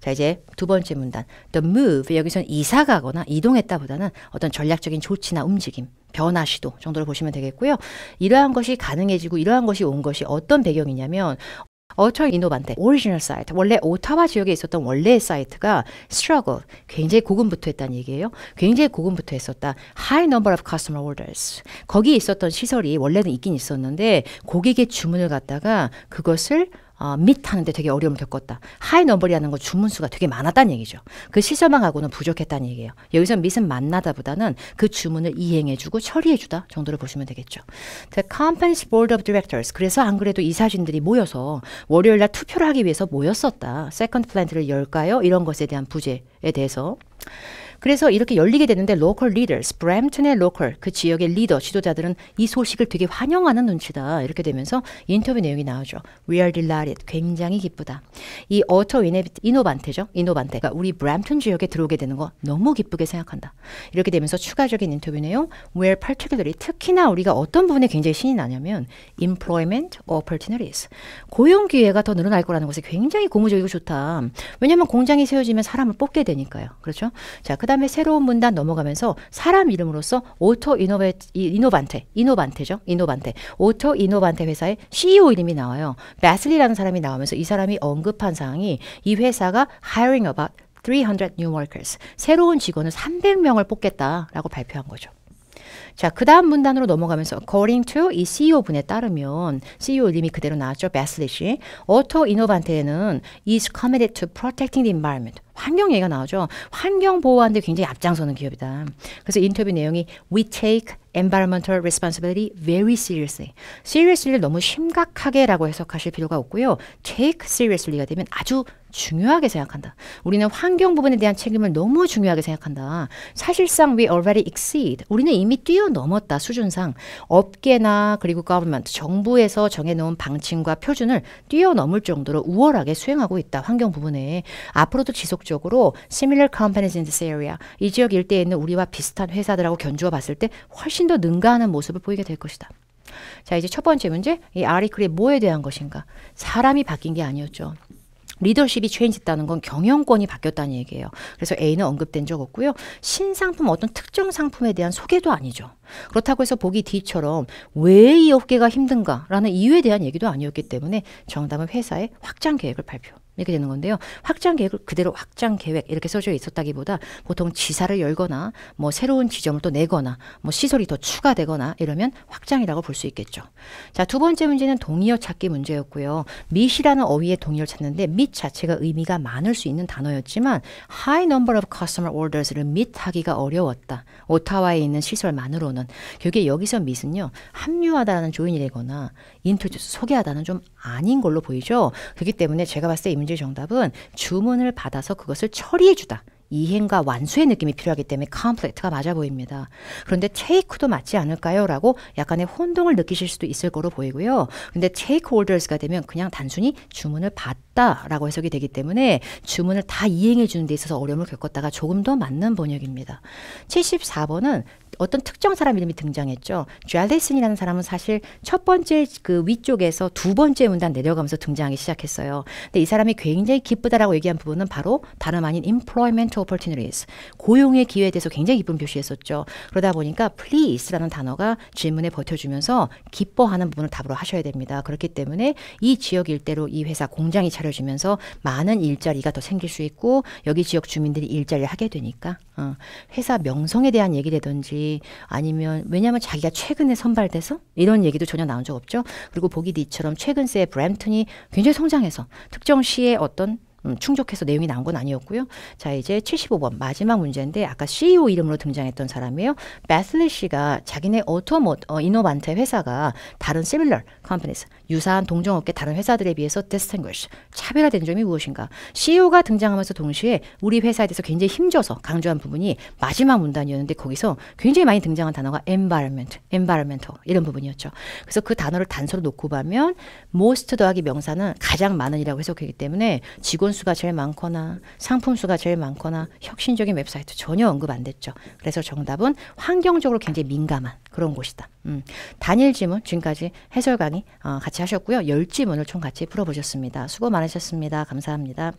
자 이제 두 번째 문단 the move 여기서는 이사 가거나 이동했다보다는 어떤 전략적인 조치나 움직임 변화 시도 정도로 보시면 되겠고요. 이러한 것이 가능해지고 이러한 것이 온 것이 어떤 배경이냐면 어처 이노반테 오리지널 사이트 원래 오타와 지역에 있었던 원래의 사이트가 struggle 굉장히 고군부터했다는 얘기예요. 굉장히 고군부터했었다 high number of customer orders 거기 있었던 시설이 원래는 있긴 있었는데 고객의 주문을 갖다가 그것을 어, 밑하는데 되게 어려움을 겪었다. 하이 넘버리라는 건 주문수가 되게 많았다는 얘기죠. 그 시점항하고는 부족했다는 얘기예요. 여기서 밑은 만나다보다는 그 주문을 이행해주고 처리해주다 정도를 보시면 되겠죠. The company's board of directors. 그래서 안 그래도 이사진들이 모여서 월요일날 투표를 하기 위해서 모였었다. 세컨드 플랜트를 열까요? 이런 것에 대한 부재에 대해서. 그래서 이렇게 열리게 되는데 로컬 리더스, 브램튼의 로컬 그 지역의 리더 지도자들은 이 소식을 되게 환영하는 눈치다 이렇게 되면서 인터뷰 내용이 나오죠. We are delighted. 굉장히 기쁘다. 이 어터 이노반테죠. 이노반테가 우리 브램튼 지역에 들어오게 되는 거 너무 기쁘게 생각한다. 이렇게 되면서 추가적인 인터뷰 내용 where particularly 특히나 우리가 어떤 부분에 굉장히 신이 나냐면 employment opportunities 고용 기회가 더 늘어날 거라는 것이 굉장히 고무적이고 좋다. 왜냐면 공장이 세워지면 사람을 뽑게 되니까요. 그렇죠? 자, 그 그다음에 새로운 문단 넘어가면서 사람 이름으로서 오토 이노베 이노반테 이노반테죠 이노반테 오토 이노반테 회사의 CEO 이름이 나와요. 매슬리라는 사람이 나오면서 이 사람이 언급한 사항이 이 회사가 hiring about 300 new workers 새로운 직원을 300명을 뽑겠다라고 발표한 거죠. 자, 그 다음 문단으로 넘어가면서 according to 이 CEO 분에 따르면 CEO 이름이 그대로 나왔죠. 베슬리시. 오토 이노반테는 is committed to protecting the environment. 환경 얘기가 나오죠. 환경 보호하는데 굉장히 앞장서는 기업이다. 그래서 인터뷰 내용이 we take environmental responsibility very seriously. seriously 너무 심각하게라고 해석하실 필요가 없고요. take seriously가 되면 아주 중요하게 생각한다. 우리는 환경 부분에 대한 책임을 너무 중요하게 생각한다. 사실상 we already exceed. 우리는 이미 뛰어넘었다. 수준상 업계나 그리고 government 정부에서 정해놓은 방침과 표준을 뛰어넘을 정도로 우월하게 수행하고 있다. 환경 부분에 앞으로도 지속적으로 similar companies in this area 이 지역 일대에 있는 우리와 비슷한 회사들하고 견주어 봤을 때 훨씬 더 능가하는 모습을 보이게 될 것이다. 자 이제 첫 번째 문제 이 아리클이 뭐에 대한 것인가? 사람이 바뀐 게 아니었죠. 리더십이 체인지했다는 건 경영권이 바뀌었다는 얘기예요. 그래서 A는 언급된 적 없고요. 신상품 어떤 특정 상품에 대한 소개도 아니죠. 그렇다고 해서 보기 D처럼 왜 이 업계가 힘든가라는 이유에 대한 얘기도 아니었기 때문에 정답은 회사의 확장 계획을 발표. 이렇게 되는 건데요. 확장 계획을 그대로 확장 계획 이렇게 써져 있었다기보다 보통 지사를 열거나 뭐 새로운 지점을 또 내거나 뭐 시설이 더 추가되거나 이러면 확장이라고 볼 수 있겠죠. 자, 두 번째 문제는 동의어 찾기 문제였고요. 미시라는 어휘의 동의어를 찾는데 밑 자체가 의미가 많을 수 있는 단어였지만 high number of customer orders를 밑하기가 어려웠다. 오타와에 있는 시설만으로는 결국에 여기서 미은요 합류하다라는 조인이 되거나 인터뷰 소개하다는 좀 아닌 걸로 보이죠. 그렇기 때문에 제가 봤을 때 이 문제의 정답은 주문을 받아서 그것을 처리해주다. 이행과 완수의 느낌이 필요하기 때문에 컴플렉트가 맞아 보입니다. 그런데 테이크도 맞지 않을까요? 라고 약간의 혼동을 느끼실 수도 있을 거로 보이고요. 근데 테이크 올더스가 되면 그냥 단순히 주문을 받다 라고 해석이 되기 때문에 주문을 다 이행해 주는 데 있어서 어려움을 겪었다가 조금 더 맞는 번역입니다. 74번은 어떤 특정 사람 이름이 등장했죠. 쟈레슨이라는 사람은 사실 첫 번째 그 위쪽에서 두 번째 문단 내려가면서 등장하기 시작했어요. 근데 이 사람이 굉장히 기쁘다라고 얘기한 부분은 바로 다름 아닌 employment opportunities 고용의 기회에 대해서 굉장히 기쁜 표시했었죠. 그러다 보니까 please라는 단어가 질문에 버텨주면서 기뻐하는 부분을 답으로 하셔야 됩니다. 그렇기 때문에 이 지역 일대로 이 회사 공장이 차려지면서 많은 일자리가 더 생길 수 있고 여기 지역 주민들이 일자리를 하게 되니까 어. 회사 명성에 대한 얘기라든지 아니면 왜냐하면 자기가 최근에 선발돼서 이런 얘기도 전혀 나온 적 없죠. 그리고 보기 니처럼 최근 세 브램튼이 굉장히 성장해서 특정 시의 어떤 음, 충족해서 내용이 나온 건 아니었고요. 자, 이제 75번 마지막 문제인데 아까 CEO 이름으로 등장했던 사람이에요. 베슬리 씨가 자기네 오토모 어, 이노반테 회사가 다른 시밀러 컴퍼니스 유사한 동종업계 다른 회사들에 비해서 distinguish 차별화된 점이 무엇인가? CEO가 등장하면서 동시에 우리 회사에 대해서 굉장히 힘줘서 강조한 부분이 마지막 문단이었는데 거기서 굉장히 많이 등장한 단어가 environment, environmental 이런 부분이었죠. 그래서 그 단어를 단서로 놓고 보면 most 더하기 명사는 가장 많은이라고 해석하기 때문에 직원 수가 제일 많거나 상품 수가 제일 많거나 혁신적인 웹사이트 전혀 언급 안 됐죠. 그래서 정답은 환경적으로 굉장히 민감한 그런 곳이다. 음. 단일 지문 지금까지 해설 강의 어, 같이 같이 하셨고요. 1 0지문을총 같이 풀어보셨습니다. 수고 많으셨습니다. 감사합니다.